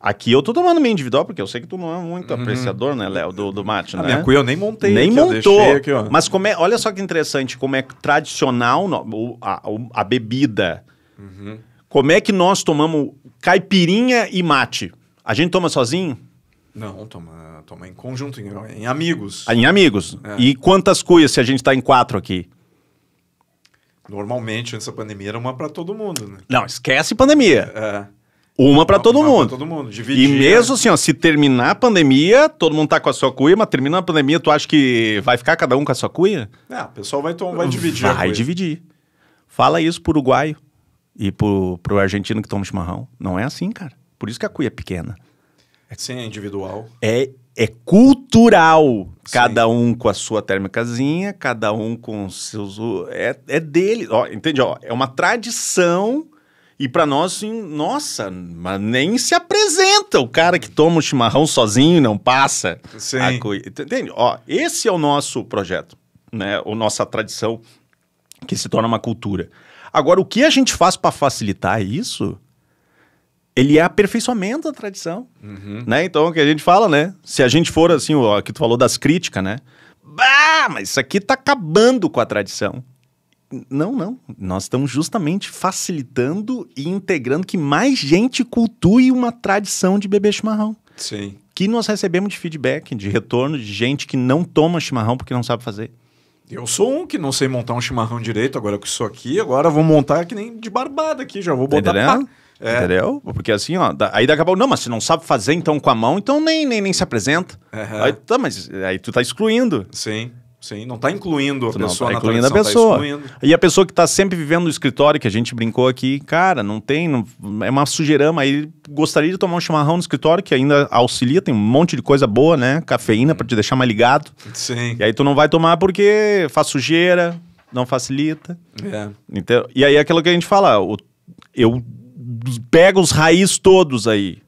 Aqui eu tô tomando minha individual, porque eu sei que tu não é muito uhum. apreciador, né, Léo, do, do mate, ah, né? cuia eu nem montei. Nem aqui, montou. Aqui, mas como é, olha só que interessante, como é tradicional no, a, a, bebida. Uhum como é que nós tomamos caipirinha e mate? A gente toma sozinho? Não, toma, toma em conjunto, em, em amigos. Ah, em amigos. É. E quantas cuias se a gente está em quatro aqui? Normalmente, antes da pandemia, era uma para todo mundo, né? Não, esquece pandemia. É. Uma para todo, todo mundo. Dividir, e mesmo é. assim, ó, se terminar a pandemia, todo mundo tá com a sua cuia, mas terminando a pandemia, tu acha que vai ficar cada um com a sua cuia? É, o pessoal vai, vai dividir. Vai dividir. Fala isso pro uruguaio e pro, pro argentino que toma chimarrão. Não é assim, cara. Por isso que a cuia é pequena. É Sim, é individual. É, é cultural. Sim. Cada um com a sua térmicazinha, cada um com seus. É, é dele. Ó, entende? Ó, é uma tradição. E para nós, nossa, mas nem se apresenta o cara que toma o chimarrão sozinho, não passa. Sim. A cuia. Entende? Ó, esse é o nosso projeto, né? O nossa tradição que se torna uma cultura. Agora, o que a gente faz para facilitar isso? Ele é aperfeiçoamento da tradição, uhum. né? Então, o que a gente fala, né? Se a gente for assim, o que tu falou das críticas, né? Bah, mas isso aqui tá acabando com a tradição. Não, não. Nós estamos justamente facilitando e integrando que mais gente cultue uma tradição de beber chimarrão. Sim. Que nós recebemos de feedback, de retorno de gente que não toma chimarrão porque não sabe fazer. Eu sou um que não sei montar um chimarrão direito, agora que sou aqui, agora vou montar que nem de barbada aqui, já vou botar. Entendeu? É. Entendeu? Porque assim, ó, aí daqui a pouco, não, mas se não sabe fazer então com a mão, então nem, nem, nem se apresenta. Uhum. Aí, tá, mas aí tu tá excluindo. Sim. Sim, não está incluindo a não, tá pessoa incluindo tradição, a tá pessoa. Tá e a pessoa que está sempre vivendo no escritório, que a gente brincou aqui, cara, não tem, não, é uma sujeirama. Aí gostaria de tomar um chimarrão no escritório, que ainda auxilia, tem um monte de coisa boa, né? Cafeína para te deixar mais ligado. Sim. E aí tu não vai tomar porque faz sujeira, não facilita. É. Então, e aí é aquilo que a gente fala, o, eu pego os raízes todos aí,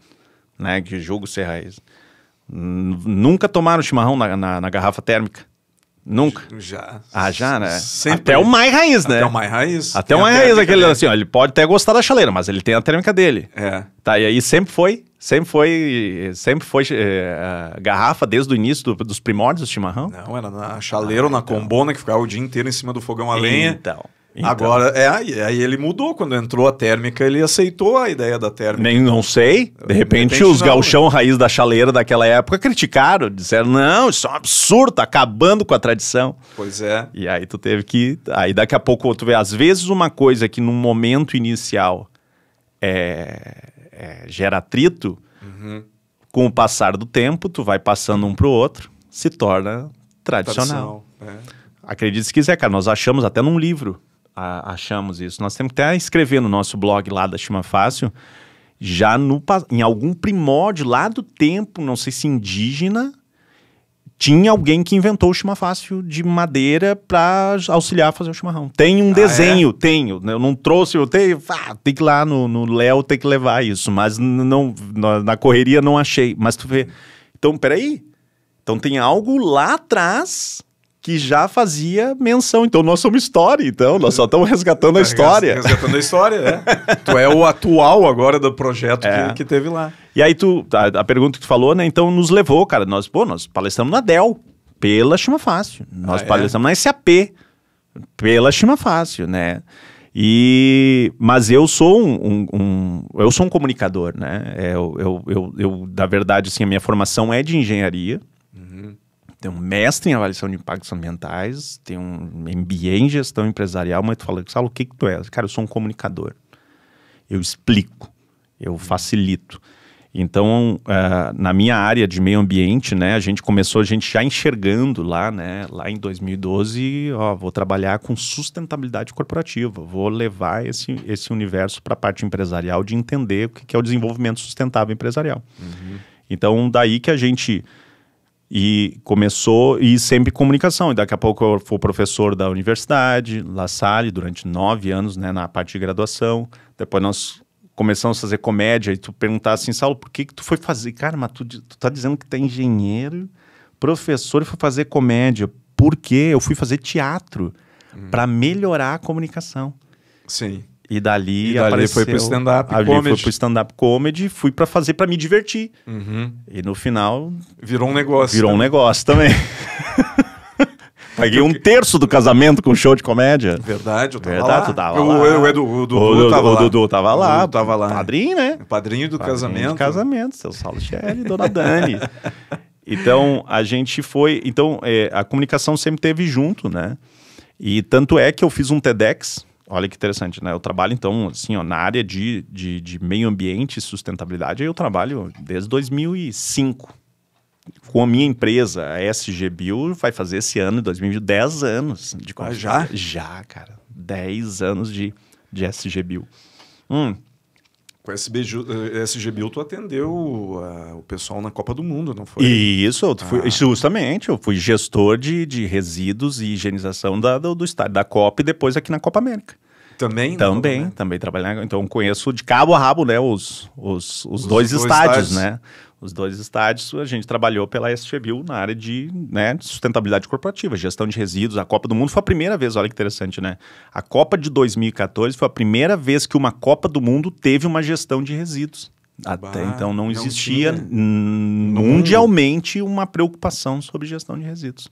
né? Que julgo ser raiz. Nunca tomaram chimarrão na, na, na garrafa térmica. Nunca? Já. Ah, já, né? Sempre. Até o mais raiz, né? Até o mais raiz. Até o mais raiz, aquele assim, ó, ele pode até gostar da chaleira, mas ele tem a térmica dele. É. Tá, e aí sempre foi, sempre foi, sempre foi é, garrafa desde o início do, dos primórdios do chimarrão? Não, era na chaleira ah, ou na ah, então. combona que ficava o dia inteiro em cima do fogão a lenha. Então. Então. Agora, é, aí ele mudou. Quando entrou a térmica, ele aceitou a ideia da térmica. Nem, não sei. De repente, de repente os não, galchão raiz da chaleira daquela época criticaram. Disseram, não, isso é um absurdo, tá acabando com a tradição. Pois é. E aí tu teve que... Aí daqui a pouco tu vê, às vezes uma coisa que no momento inicial é, é, gera atrito, uhum. com o passar do tempo, tu vai passando um pro outro, se torna tradicional. tradicional é. Acredite se quiser, cara, nós achamos até num livro a, achamos isso. Nós temos que até escrever no nosso blog lá da Chima Fácil, já no, em algum primórdio lá do tempo, não sei se indígena, tinha alguém que inventou o chimafácio de madeira para auxiliar a fazer o chimarrão. Tem um ah, é? desenho, é? tenho. Né? Eu não trouxe, eu tenho. Ah, tem que ir lá no Léo, tem que levar isso. Mas não na, na, correria não achei. Mas tu vê. Então, peraí. Então tem algo lá atrás que já fazia menção. Então nós somos história, então, nós só estamos resgatando a história. Resgatando a história, né? tu é o atual agora do projeto é. que, que, teve lá. E aí tu, a, a, pergunta que tu falou, né? Então nos levou, cara, nós, pô, nós palestramos na Dell, pela Chima Fácil. Nós ah, é? palestramos é? na SAP, pela Chima Fácil, né? E, mas eu sou um, um, um, eu sou um comunicador, né? É, eu, eu, eu, eu, da verdade, assim, a minha formação é de engenharia tem um mestre em avaliação de impactos ambientais, tem um MBA em gestão empresarial, mas tu fala, Saulo, o que que tu é? Cara, eu sou um comunicador. Eu explico, eu facilito. Então, uh, na minha área de meio ambiente, né, a gente começou, a gente já enxergando lá, né, lá em 2012, ó, vou trabalhar com sustentabilidade corporativa, vou levar esse, esse universo para a parte empresarial de entender o que, que é o desenvolvimento sustentável empresarial. Uhum. Então, daí que a gente e começou, e sempre comunicação. E daqui a pouco eu fui professor da universidade, La Salle, durante nove anos, né, na parte de graduação. Depois nós começamos a fazer comédia. E tu perguntar assim, Saulo, por que que tu foi fazer? Cara, mas tu, tu tá dizendo que tu é engenheiro, professor e foi fazer comédia. Por quê? Eu fui fazer teatro hum. para melhorar a comunicação. Sim. E dali, e dali apareceu, foi pro stand-up comedy. Foi pro stand-up comedy, fui para fazer para me divertir. Uhum. E no final. Virou um negócio. Virou né? um negócio também. Paguei um terço do casamento com um show de comédia. Verdade, eu tava Verdade, lá. Tu tava lá. o eu, eu, o Dudu o, tava o, lá. O Dudu tava lá. O Dudu tava lá. Padrinho, né? O padrinho do padrinho casamento. Do casamento, seu Saulo Shelly, dona Dani. Então, a gente foi... Então, é, a comunicação sempre teve junto, né? E tanto é que eu fiz um TEDx olha que interessante, né? Eu trabalho, então, assim, ó, na área de, de, de meio ambiente e sustentabilidade, eu trabalho desde 2005. Com a minha empresa, a SG Bio, vai fazer esse ano, 2020, 10 anos de ah, já? Já, cara. 10 anos de, de SG Bio. Hum. Com a SB, SG Bio, tu atendeu uh, o pessoal na Copa do Mundo, não foi? Isso, ah. fui, justamente. Eu fui gestor de, de resíduos e higienização da, do, do estádio da Copa e depois aqui na Copa América. Também? Também, né? também trabalhei. Então conheço de cabo a rabo, né? Os, os, os, os dois, dois estádios, estádios, né? Os dois estádios, a gente trabalhou pela STBU na área de né, sustentabilidade corporativa, gestão de resíduos. A Copa do Mundo foi a primeira vez, olha que interessante, né? A Copa de 2014 foi a primeira vez que uma Copa do Mundo teve uma gestão de resíduos. Até bah, então não, existia mundialmente uma preocupação sobre gestão de resíduos.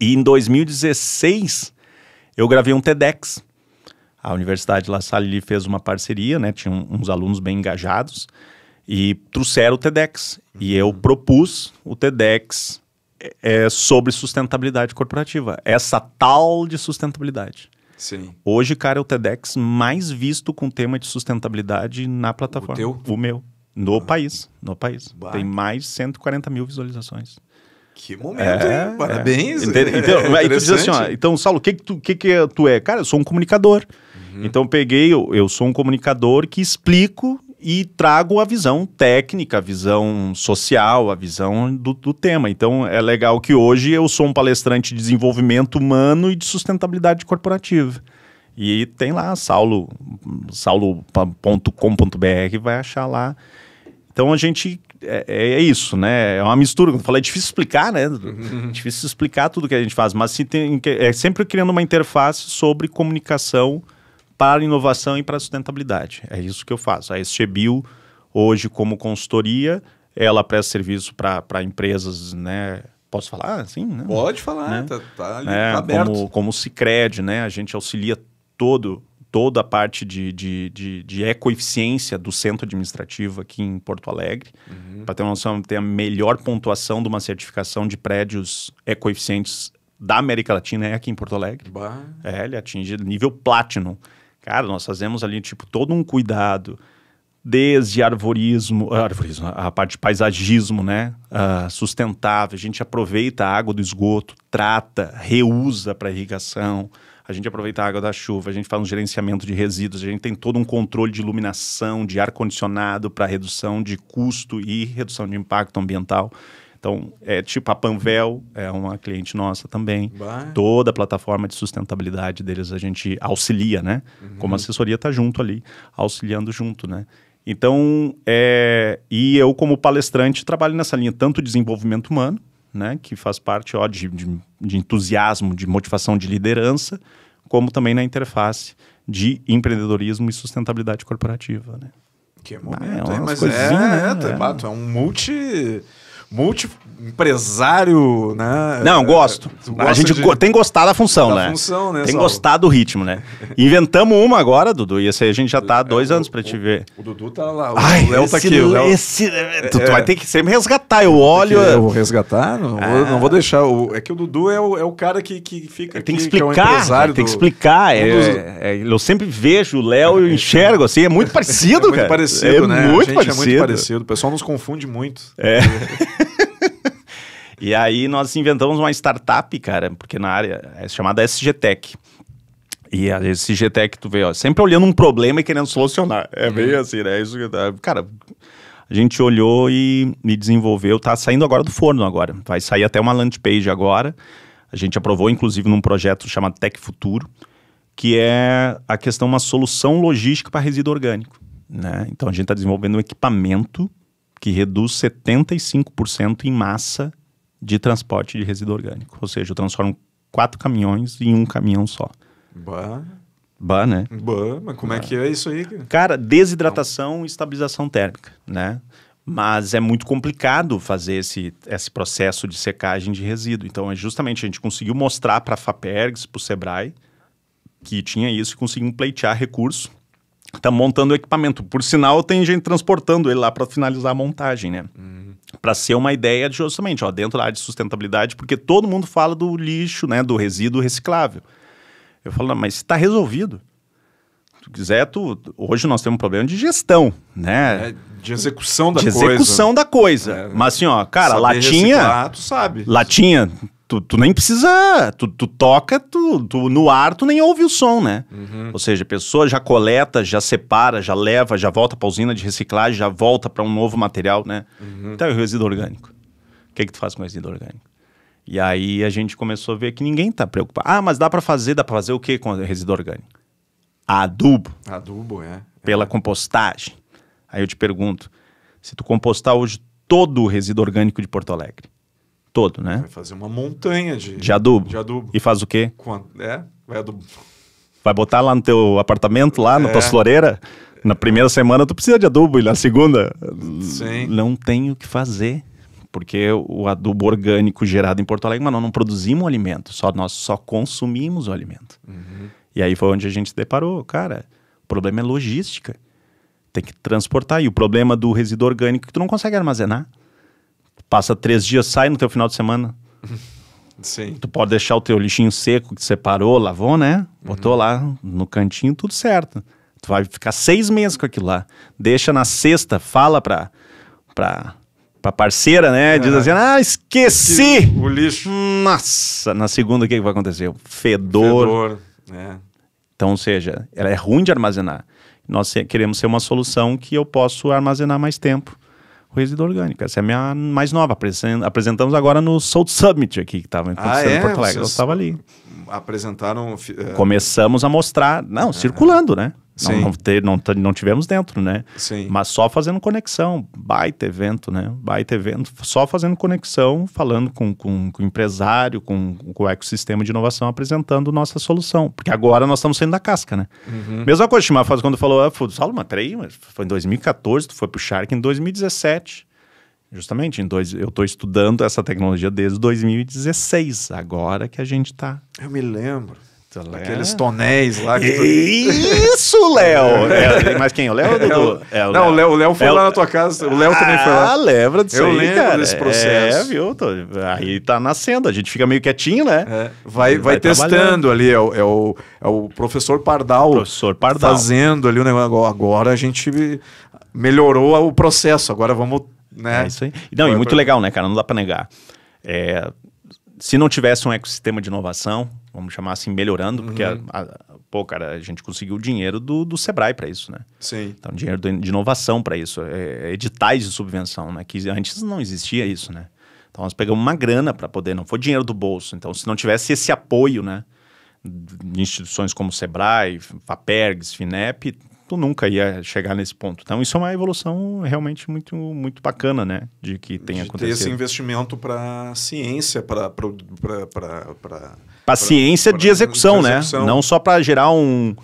E em 2016 eu gravei um TEDx a Universidade La Salle fez uma parceria, né? Tinha uns alunos bem engajados e trouxeram o TEDx. Uhum. E eu uhum. propus o TEDx é, é, sobre sustentabilidade corporativa. Essa tal de sustentabilidade. Sim. Hoje, cara, é o TEDx mais visto com tema de sustentabilidade na plataforma. O teu? O meu. No ah. país. No país. Bah. Tem mais de 140 mil visualizações. Que momento, é, hein? É. Parabéns. É. Então, é, então, assim, ó, então, Saulo, o que, que, tu, que, que é? tu é? Cara, eu sou um comunicador. Uhum. Então peguei, eu, eu sou um comunicador que explico e trago a visão técnica, a visão social, a visão do, do, tema. Então é legal que hoje eu sou um palestrante de desenvolvimento humano e de sustentabilidade corporativa. E tem lá saulo saulo.com.br vai achar lá. Então a gente é, é, é isso, né? É uma mistura. Como eu falei, é difícil explicar, né? Uhum. É difícil explicar tudo que a gente faz, mas se tem, é sempre criando uma interface sobre comunicação para inovação e para sustentabilidade. É isso que eu faço. A Estebio, hoje, como consultoria, ela presta serviço para empresas, né? Posso falar ah, sim Né? Pode falar, né? tá, tá, ali, né? tá aberto. Como, como o Cicred, né? A gente auxilia todo, toda a parte de, de, de, de ecoeficiência do centro administrativo aqui em Porto Alegre. Uhum. Para ter uma noção, tem a melhor pontuação de uma certificação de prédios ecoeficientes da América Latina é aqui em Porto Alegre. Bah. É, ele atinge nível Platinum. Cara, nós fazemos ali, tipo, todo um cuidado, desde arvorismo, ah, arvorismo a parte de paisagismo, né? Uh, sustentável. A gente aproveita a água do esgoto, trata, reusa para irrigação. A gente aproveita a água da chuva, a gente faz um gerenciamento de resíduos, a gente tem todo um controle de iluminação, de ar-condicionado para redução de custo e redução de impacto ambiental. Então, é tipo a Panvel, é uma cliente nossa também. Bah. Toda a plataforma de sustentabilidade deles a gente auxilia, né? Uhum. Como assessoria está junto ali, auxiliando junto, né? Então, é, e eu como palestrante trabalho nessa linha tanto desenvolvimento humano, né, que faz parte ó, de, de, de entusiasmo, de motivação de liderança, como também na interface de empreendedorismo e sustentabilidade corporativa, né? Que ah, momento, ah, é, hein, mas é, né? é, é, é um multi multi empresário, né? Não, é, gosto. A gente de... go tem gostado da função, da né? Função, né? Tem Saulo? gostado do ritmo, né? Inventamos uma agora, Dudu, e esse aí a gente já tá há é, dois é, anos para te ver. O, Dudu tá lá, o Ai, Léo tá aqui. Léo... Esse... É. Tu, é. tu, vai ter que sempre resgatar, eu olho... Eu vou resgatar? Não, ah. vou, não vou deixar. O... É que o Dudu é o, é o cara que, que fica Tem que explicar, que é tem que explicar. é eu sempre vejo o Léo e enxergo, assim, é muito parecido, cara. Né? É muito parecido, né? Muito parecido. é muito parecido. O pessoal nos confunde muito. É. E aí nós inventamos uma startup, cara, porque na área é chamada SGTech. E a SGTech, tu vê, ó, sempre olhando um problema e querendo solucionar. É meio uhum. assim, né? Isso, tá, cara, a gente olhou e, e desenvolveu. Tá saindo agora do forno agora. Vai sair até uma landing page agora. A gente aprovou, inclusive, num projeto chamado Tech Futuro, que é a questão uma solução logística para resíduo orgânico. Né? Então a gente está desenvolvendo um equipamento que reduz 75% em massa de transporte de resíduo orgânico. Ou seja, eu transformo quatro caminhões em um caminhão só. Bah. Bah, né? Bah, mas como bah. é que é isso aí? Cara, desidratação e estabilização térmica, né? Mas é muito complicado fazer esse, esse processo de secagem de resíduo. Então, é justamente a gente conseguiu mostrar para a FAPERGS, para o SEBRAE, que tinha isso e conseguimos pleitear recurso tá montando o equipamento. Por sinal, tem gente transportando ele lá para finalizar a montagem, né? Uhum. Para ser uma ideia de justamente, ó, dentro da área de sustentabilidade, porque todo mundo fala do lixo, né, do resíduo reciclável. Eu falo, não, mas está resolvido. Se tu quiser, tu, hoje nós temos um problema de gestão, né? É, de execução da de coisa. De execução da coisa. É, mas assim, ó, cara, latinha. tu sabe. Latinha, Tu, tu, nem precisa. Tu, tu toca, tu, tu, no ar, tu nem ouve o som, né? Uhum. Ou seja, a pessoa já coleta, já separa, já leva, já volta pra usina de reciclagem, já volta para um novo material, né? Uhum. Então é o resíduo orgânico. O que, é que tu faz com o resíduo orgânico? E aí a gente começou a ver que ninguém tá preocupado. Ah, mas dá para fazer, dá para fazer o que com o resíduo orgânico? Adubo. Adubo, é. Pela é. compostagem. Aí eu te pergunto: se tu compostar hoje todo o resíduo orgânico de Porto Alegre, todo, né? Vai fazer uma montanha de, de, adubo. de adubo. E faz o quê? Quando, é, vai adubo. Vai botar lá no teu apartamento, lá na é. tua floreira? Na primeira semana tu precisa de adubo e na segunda Sim. não tem o que fazer. Porque o adubo orgânico gerado em Porto Alegre, mas nós não produzimos o alimento, só, nós só consumimos o alimento. Uhum. E aí foi onde a gente se deparou, cara, o problema é logística. Tem que transportar. E o problema do resíduo orgânico é que tu não consegue armazenar passa três dias, sai no teu final de semana. Sim. Tu pode deixar o teu lixinho seco que separou, lavou, né? Botou uhum. lá no cantinho, tudo certo. Tu vai ficar seis meses com aquilo lá. Deixa na sexta, fala pra, pra, pra parceira, né? É. Diz assim, ah, esqueci! O lixo. Nossa! Na segunda, o que, que vai acontecer? Fedor. Fedor, é. Então, ou seja, ela é ruim de armazenar. Nós queremos ser uma solução que eu posso armazenar mais tempo resíduo orgânico. Essa é a minha mais nova. Apresentamos agora no Salt Summit aqui, que estava acontecendo ah, é? em Porto Alegre. Eu estava ali. Apresentaram. É, Começamos a mostrar. Não, é, circulando, né? Sim. Não, não, ter, não, não tivemos dentro, né? Sim. Mas só fazendo conexão, baita evento, né? Baita evento, só fazendo conexão, falando com, com, com o empresário, com, com, o ecossistema de inovação, apresentando nossa solução. Porque agora nós estamos saindo da casca, né? Uhum. Mesma coisa, Chimar, quando falou, ah, uma mas peraí, mas foi em 2014, tu foi pro Shark em 2017. Justamente, em dois, eu estou estudando essa tecnologia desde 2016, agora que a gente está. Eu me lembro. Aqueles tonéis lá. Que... Isso, Léo! É, mas quem? O Léo ou é o Dudu? É, o não, Léo. o Léo foi é lá na tua casa. O Léo ah, também foi lá. Ah, lembra disso Eu aí, lembro cara. desse é, processo. É, viu? Tô... Aí tá nascendo. A gente fica meio quietinho, né? É. Vai, vai, vai, testando ali. É o, é o, é o professor Pardal. Professor Pardal. Fazendo ali o negócio. Agora a gente melhorou o processo. Agora vamos... Né? É isso aí. Não, Agora e muito legal, né, cara? Não dá pra negar. É, se não tivesse um ecossistema de inovação, vamos chamar assim, melhorando, porque, a, uhum. a, pô, cara, a gente conseguiu dinheiro do, do Sebrae para isso, né? Sim. Então, dinheiro de inovação para isso, é, é, editais de subvenção, né? Que antes não existia isso, né? Então, nós pegamos uma grana para poder, não foi dinheiro do bolso. Então, se não tivesse esse apoio, né? De instituições como o Sebrae, FAPERGS, FINEP, tu nunca ia chegar nesse ponto. Então, isso é uma evolução realmente muito, muito bacana, né? De que tem acontecido. Ter esse investimento para ciência, para. Para ciência pra, de, execução, né? execução, né? Não só para gerar um,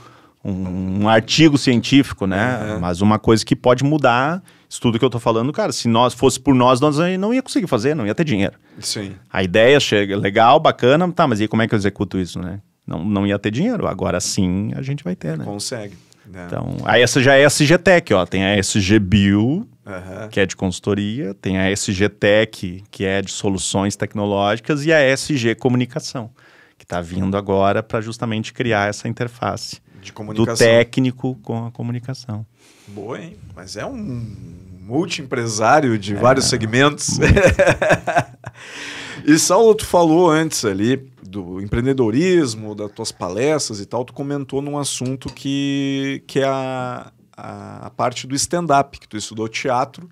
um, um, artigo científico, né? É. Mas uma coisa que pode mudar isso tudo que eu estou falando, cara. Se nós fosse por nós, nós não ia conseguir fazer, não ia ter dinheiro. Sim. A ideia chega, legal, bacana, tá, mas e como é que eu executo isso, né? Não, não ia ter dinheiro. Agora sim a gente vai ter, né? Consegue. Né? Então, a essa já é a SGTech, ó. Tem a SG que é de consultoria, tem a SgTech que é de soluções tecnológicas, e a SG Comunicação, que está vindo agora para justamente criar essa interface do técnico com a comunicação. Boa, hein? Mas é um multi-empresário de é, vários segmentos. e Saulo, tu falou antes ali do empreendedorismo, das tuas palestras e tal, tu comentou num assunto que, que é a, a parte do stand-up, que tu estudou teatro.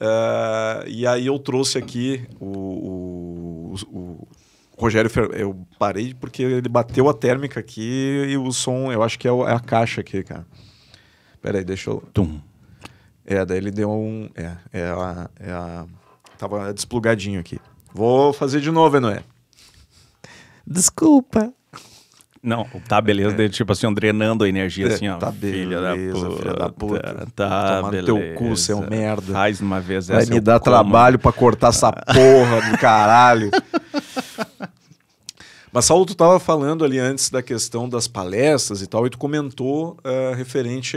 Uh, e aí eu trouxe aqui o, o, o Rogério Fer... Eu parei porque ele bateu a térmica aqui e o som, eu acho que é, é a caixa aqui, cara. Peraí, deixa eu. Tum. É, daí ele deu um. É, é a. É a... Tava desplugadinho aqui. Vou fazer de novo, Enoé. Desculpa. Não, tá beleza, é. tipo assim, drenando a energia, é, assim, ó. Tá filha beleza, da puta, filha da puta. Tá, tá beleza. teu cu, seu merda. Faz uma vez Vai essa. Vai me dar como. trabalho pra cortar essa porra do caralho. Mas, Saulo, tu tava falando ali antes da questão das palestras e tal, e tu comentou uh, referente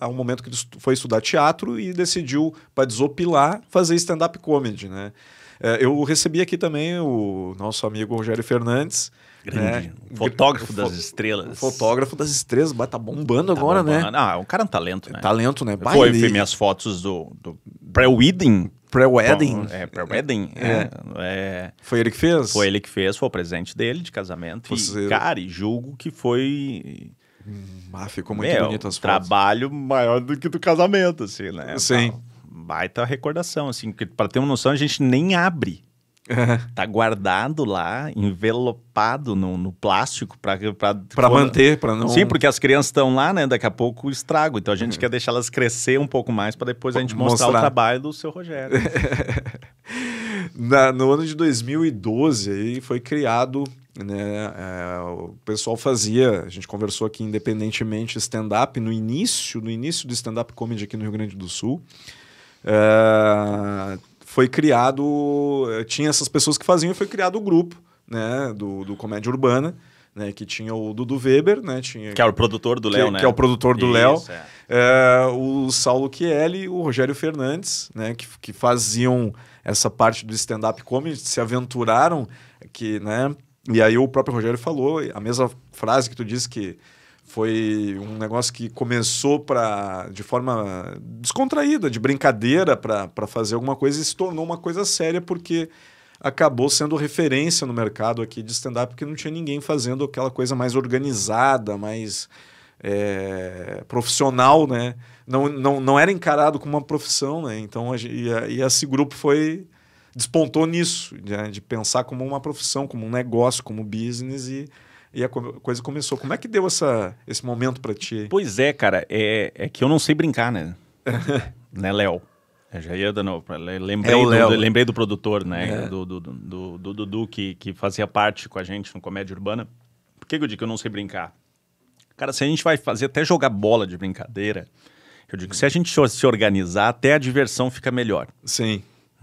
ao momento que tu foi estudar teatro e decidiu, para desopilar, fazer stand-up comedy, né? É, eu recebi aqui também o nosso amigo Rogério Fernandes. Grande. Né? Fotógrafo das estrelas. Fotógrafo das estrelas. Bah, tá bombando tá agora, né? bombando. né? Ah, o um cara é um talento, né? Talento, né? Foi, ver vi minhas fotos do, do pré-wedding. Pré-wedding. É, pré-wedding. É. Né? É, Foi ele que fez? Foi ele que fez, foi o presente dele de casamento. Você... E, cara, julgo que foi... Hum, ah, ficou muito Meu, as fotos. trabalho maior do que do casamento, assim, né? Sim. Então, baita recordação, assim, para ter uma noção, a gente nem abre. Uhum. Tá guardado lá, envelopado no, no plástico para para manter, para não. Sim, porque as crianças estão lá, né? Daqui a pouco estrago. Então a gente uhum. quer deixar elas crescer um pouco mais para depois a gente mostrar, mostrar, o trabalho do seu Rogério. Na, no ano de 2012 aí foi criado, né? É, o pessoal fazia, a gente conversou aqui independentemente stand-up no início, no início do stand-up comedy aqui no Rio Grande do Sul é, foi criado. Tinha essas pessoas que faziam e foi criado o grupo né, do, do Comédia Urbana. Né, que tinha o Dudu Weber, né, tinha, que é o produtor do Léo, é, né? Que é o produtor do Léo, é. é, o Saulo Chielli, o Rogério Fernandes, né, que, que faziam essa parte do stand-up comedy, se aventuraram, que, né, e aí o próprio Rogério falou a mesma frase que tu disse que foi um negócio que começou pra, de forma descontraída, de brincadeira, para fazer alguma coisa e se tornou uma coisa séria, porque acabou sendo referência no mercado aqui de stand-up, porque não tinha ninguém fazendo aquela coisa mais organizada, mais é, profissional, né? Não, não, não era encarado como uma profissão, né? Então, a, e, a, e esse grupo foi despontou nisso, né? de pensar como uma profissão, como um negócio, como business e e a coisa começou. Como é que deu essa, esse momento para ti? Pois é, cara. É, é que eu não sei brincar, né? né, Léo? Eu já ia dando. Lembrei, é do, lembrei do produtor, né? É. Do, do, do, do, Dudu, que, que fazia parte com a gente no Comédia Urbana. Por que, que eu digo que eu não sei brincar? Cara, se a gente vai fazer até jogar bola de brincadeira, eu digo que se a gente se organizar, até a diversão fica melhor. Sim.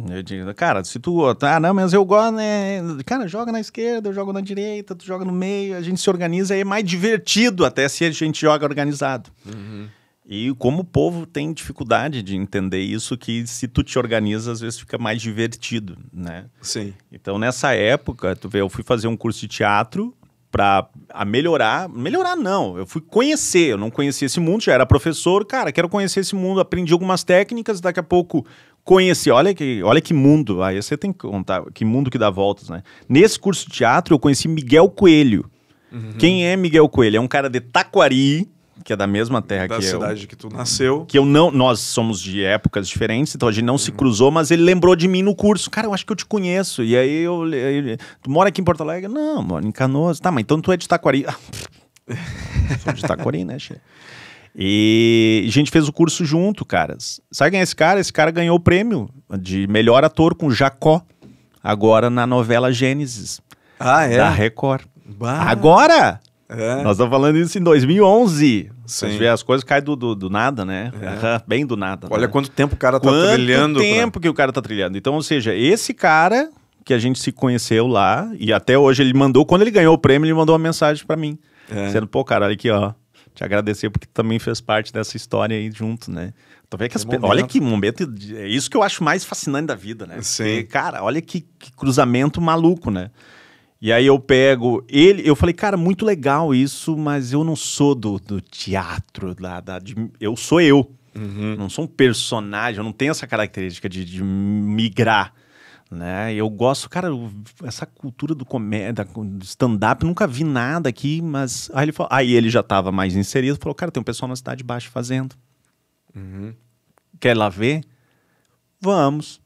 Eu digo, cara, se tu. Ah, não, mas eu gosto, né? Cara, joga na esquerda, eu jogo na direita, tu joga no meio, a gente se organiza e é mais divertido até se a gente joga organizado. Uhum. E como o povo tem dificuldade de entender isso, que se tu te organiza, às vezes fica mais divertido, né? Sim. Então, nessa época, tu vê, eu fui fazer um curso de teatro para melhorar. Melhorar não, eu fui conhecer, eu não conhecia esse mundo, já era professor, cara, quero conhecer esse mundo, aprendi algumas técnicas, daqui a pouco conheci, olha que, olha que mundo, aí você tem que contar, que mundo que dá voltas, né? Nesse curso de teatro eu conheci Miguel Coelho. Uhum. Quem é Miguel Coelho? É um cara de Taquari, que é da mesma terra da que eu. Da cidade que tu nasceu. Que eu não. Nós somos de épocas diferentes, então a gente não uhum. se cruzou, mas ele lembrou de mim no curso. Cara, eu acho que eu te conheço. E aí eu. Aí, tu mora aqui em Porto Alegre? Não, moro em Canoas. Tá, mas então tu é de Taquari. Ah, sou de Taquari, né, chefe? E a gente fez o curso junto, caras. Sabe quem é esse cara? Esse cara ganhou o prêmio de melhor ator com Jacó, agora na novela Gênesis. Ah, é? Da Record. Bah. Agora! É. Nós estamos falando isso em 2011. Sim. Você vê, as coisas caem do, do, do nada, né? É. Bem do nada. Olha né? quanto tempo o cara está trilhando. Quanto tempo pra... que o cara está trilhando. Então, ou seja, esse cara que a gente se conheceu lá, e até hoje ele mandou, quando ele ganhou o prêmio, ele mandou uma mensagem para mim. É. Sendo, pô, cara, olha aqui, ó. Te agradecer porque também fez parte dessa história aí junto, né? Então, vê que as... Olha que momento. É isso que eu acho mais fascinante da vida, né? Sim. Porque, cara, olha que, que cruzamento maluco, né? E aí eu pego ele, eu falei, cara, muito legal isso, mas eu não sou do, do teatro, da, da de, eu sou eu. Uhum. Não sou um personagem, eu não tenho essa característica de, de migrar. Né? Eu gosto, cara, essa cultura do comédia, do stand-up, nunca vi nada aqui, mas. Aí ele, falou, aí ele já estava mais inserido, falou, cara, tem um pessoal na Cidade Baixa fazendo. Uhum. Quer lá ver? Vamos.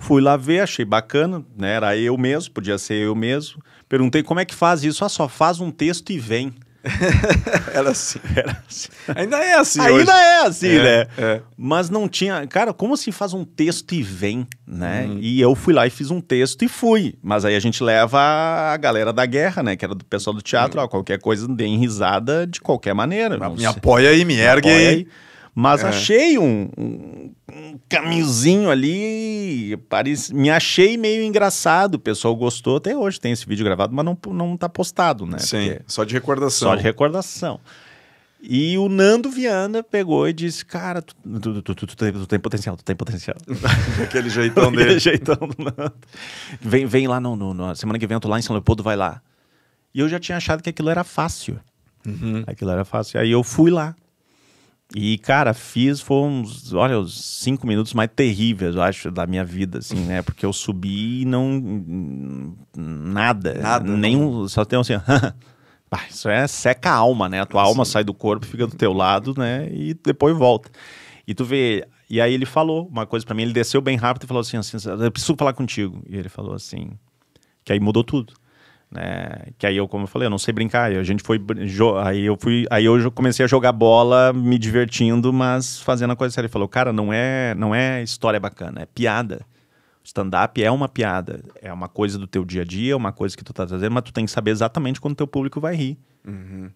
Fui lá ver, achei bacana, né? Era eu mesmo, podia ser eu mesmo. Perguntei como é que faz isso. Ah, só faz um texto e vem. era assim. Era assim. Ainda é assim. Ainda hoje. é assim, é, né? É. Mas não tinha. Cara, como assim faz um texto e vem, né? Uhum. E eu fui lá e fiz um texto e fui. Mas aí a gente leva a galera da guerra, né? Que era do pessoal do teatro, uhum. ó, qualquer coisa, deem risada de qualquer maneira. Me sei. apoia aí, me, me ergue aí. aí. Mas é. achei um, um, um, caminhozinho ali, parece, me achei meio engraçado, o pessoal gostou até hoje, tem esse vídeo gravado, mas não, não tá postado, né? Sim, Porque só de recordação. Só de recordação. E o Nando Viana pegou e disse: Cara, tu, tu, tu, tu tem, potencial, tu tem potencial. Aquele jeitão dele. Aquele jeitão do Nando. Vem, vem lá no, no, no, semana que vem, tu lá em São Leopoldo, vai lá. E eu já tinha achado que aquilo era fácil. Uhum. Aquilo era fácil. Aí eu fui lá. E, cara, fiz, foi uns, olha, os cinco minutos mais terríveis, eu acho, da minha vida, assim, né? Porque eu subi e não. Nada. Nada. Nem não. Só tem assim. Bah, isso é seca a alma, né? A tua alma sai do corpo, fica do teu lado, né? E depois volta. E tu vê. E aí ele falou uma coisa para mim, ele desceu bem rápido e falou assim, assim, eu preciso falar contigo. E ele falou assim, que aí mudou tudo. Né? Que aí eu, como eu falei, eu não sei brincar. A gente foi aí eu fui, aí eu comecei a jogar bola, me divertindo, mas fazendo a coisa séria. Ele falou: "Cara, não é, não é história bacana, é piada. Stand up é uma piada, é uma coisa do teu dia a dia, é uma coisa que tu tá trazendo, mas tu tem que saber exatamente quando teu público vai rir." Uhum.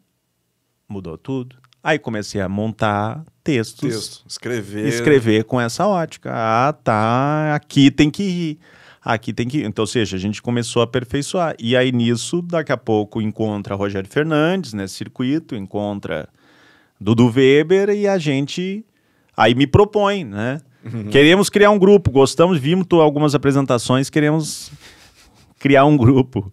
Mudou tudo. Aí comecei a montar textos, Texto. escrever, escrever com essa ótica. Ah, tá, aqui tem que rir aqui tem que. Então, ou seja, a gente começou a aperfeiçoar. E aí nisso, daqui a pouco, encontra Rogério Fernandes nesse né, circuito, encontra Dudu Weber e a gente aí me propõe, né? Uhum. Queremos criar um grupo, gostamos, vimos algumas apresentações, queremos criar um grupo.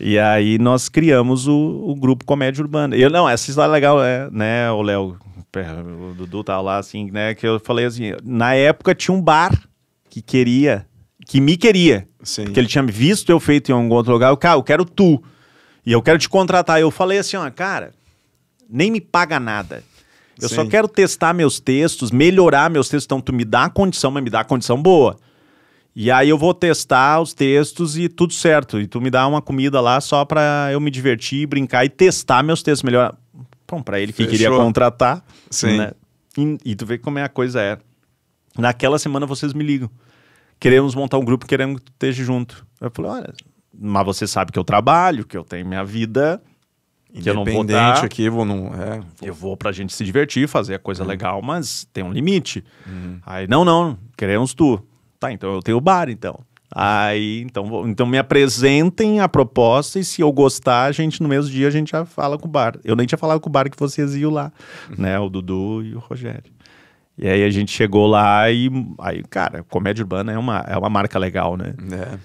E aí nós criamos o, o grupo Comédia Urbana. Eu, não, essa história é legal, é, né, o Léo, o Dudu tá lá assim, né, que eu falei assim, na época tinha um bar que queria que me queria. Sim. Porque ele tinha visto eu feito em algum outro lugar. Eu, cara, eu quero tu. E eu quero te contratar. Eu falei assim, ó, cara, nem me paga nada. Eu Sim. só quero testar meus textos, melhorar meus textos. Então, tu me dá a condição, mas me dá a condição boa. E aí eu vou testar os textos e tudo certo. E tu me dá uma comida lá só pra eu me divertir, brincar e testar meus textos melhor. Bom, pra ele que Fechou. queria contratar. Sim. Né? E, e, tu vê como é a coisa é. Naquela semana vocês me ligam queremos montar um grupo, queremos que esteja junto. Eu falei, olha, mas você sabe que eu trabalho, que eu tenho minha vida, que eu não vou dar, aqui, vou não, é, vou... eu vou pra gente se divertir, fazer a coisa uhum. legal, mas tem um limite. Uhum. Aí, não, não, queremos tu. Tá, então eu tenho o bar, então. Aí, então, vou, então me apresentem a proposta e se eu gostar, a gente no mesmo dia a gente já fala com o bar. Eu nem tinha falado com o bar que vocês iam lá, uhum. né? O Dudu e o Rogério. E aí a gente chegou lá e. Aí, cara, comédia urbana é uma, é uma marca legal, né? É.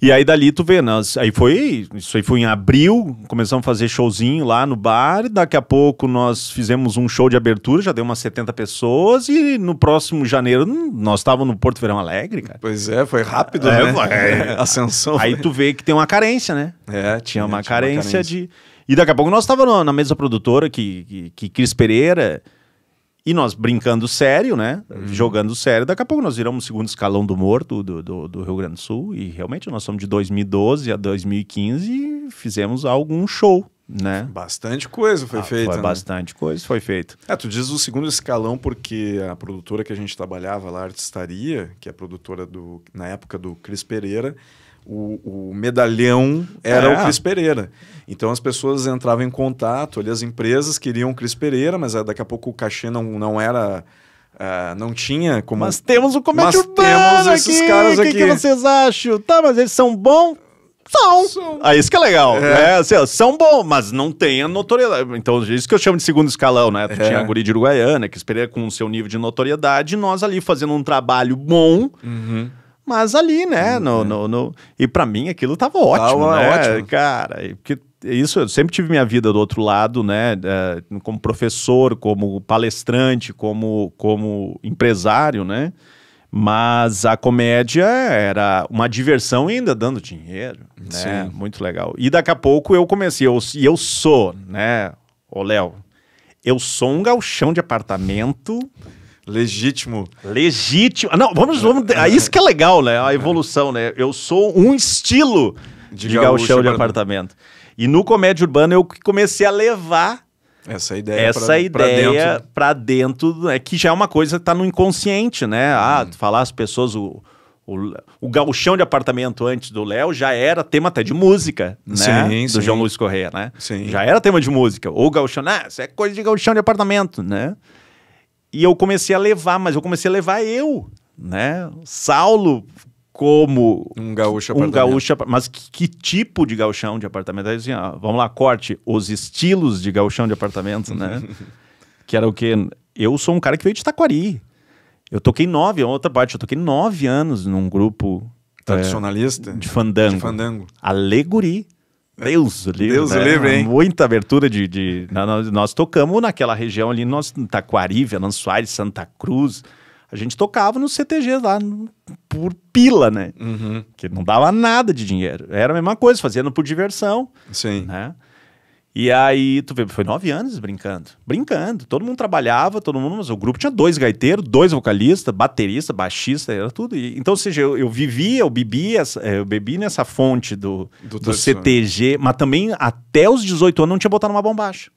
E aí dali tu vê, nós, né, aí foi, isso aí foi em abril, começamos a fazer showzinho lá no bar, e daqui a pouco nós fizemos um show de abertura, já deu umas 70 pessoas, e no próximo janeiro hum, nós estávamos no Porto Verão Alegre, cara. Pois é, foi rápido, é, né? É, Ascensão. Aí tu vê que tem uma carência, né? É, tinha, uma, tinha carência, uma carência de... E daqui a pouco nós estávamos na mesa produtora que, que, que Cris Pereira... E nós brincando sério, né? Uhum. Jogando sério, daqui a pouco nós viramos o segundo escalão do morto do, do, do, Rio Grande do Sul. E realmente nós somos de 2012 a 2015 e fizemos algum show. Né? Bastante coisa foi ah, feita. Foi né? bastante coisa foi feita É, tu diz o segundo escalão porque a produtora que a gente trabalhava lá, a Artistaria, que é a produtora do, na época do Cris Pereira, o, o medalhão era é. o Cris Pereira. Então as pessoas entravam em contato, ali as empresas queriam o Cris Pereira, mas ah, daqui a pouco o cachê não, não era. Uh, não tinha como. Mas temos o comércio urbano temos esses caras aqui. O que, que vocês acham? Tá, mas eles são bons? São. são. Ah, isso que é legal. É. é assim, são bons, mas não tem a notoriedade. Então, é isso que eu chamo de segundo escalão, né? Tu é. tinha a Guri de Uruguaiana, que Pereira com o seu nível de notoriedade, nós ali fazendo um trabalho bom. Uhum. Mas ali, né? Hum, no, é. no, no, e para mim aquilo tava ótimo, tava né? Ótimo. Cara, porque isso eu sempre tive minha vida do outro lado, né? É, como professor, como palestrante, como, como empresário, né? Mas a comédia era uma diversão ainda dando dinheiro, né? Sim. Muito legal. E daqui a pouco eu comecei, eu, e eu sou, né? Ô, Léo, eu sou um galchão de apartamento Legítimo. Legítimo. Não, vamos, vamos. É isso que é legal, né? A evolução, né? Eu sou um estilo de, de gauchão de apartamento. E no Comédia Urbana eu comecei a levar essa ideia essa pra, ideia para dentro. dentro, né? que já é uma coisa que tá no inconsciente, né? Ah, hum. falar as pessoas o, o, o galchão de apartamento antes do Léo já era tema até de música, né? Sim, do João Luiz Correia, né? Sim. Já era tema de música. Ou galchão, ah, né? isso é coisa de galchão de apartamento, né? E eu comecei a levar, mas eu comecei a levar eu, né? Saulo como um gaúcho um gaúcho, mas que, que, tipo de gauchão de apartamento? Aí assim, ó, ah, vamos lá, corte os estilos de gauchão de apartamento, né? que era o que eu sou um cara que veio de Taquari. Eu toquei nove, é outra parte, eu toquei nove anos num grupo é, tradicionalista é, de fandango. De fandango. Alegori. Deus livre. Deus né? livre, hein? Muita abertura de. de... Nós, nós, tocamos naquela região ali, nós, Taquari, Venâncio Soares, Santa Cruz. A gente tocava no CTG lá por pila, né? Uhum. Que não dava nada de dinheiro. Era a mesma coisa, fazendo por diversão. Sim. Né? E aí, tu vê, foi nove anos brincando. Brincando. Todo mundo trabalhava, todo mundo, mas o grupo tinha dois gaiteiros, dois vocalistas, baterista, baixista, era tudo. E, então, ou seja, eu, eu vivia, eu bebia, eh, eu bebi nessa fonte do, do, do CTG, mas também até os 18 anos não tinha botado uma bombacha.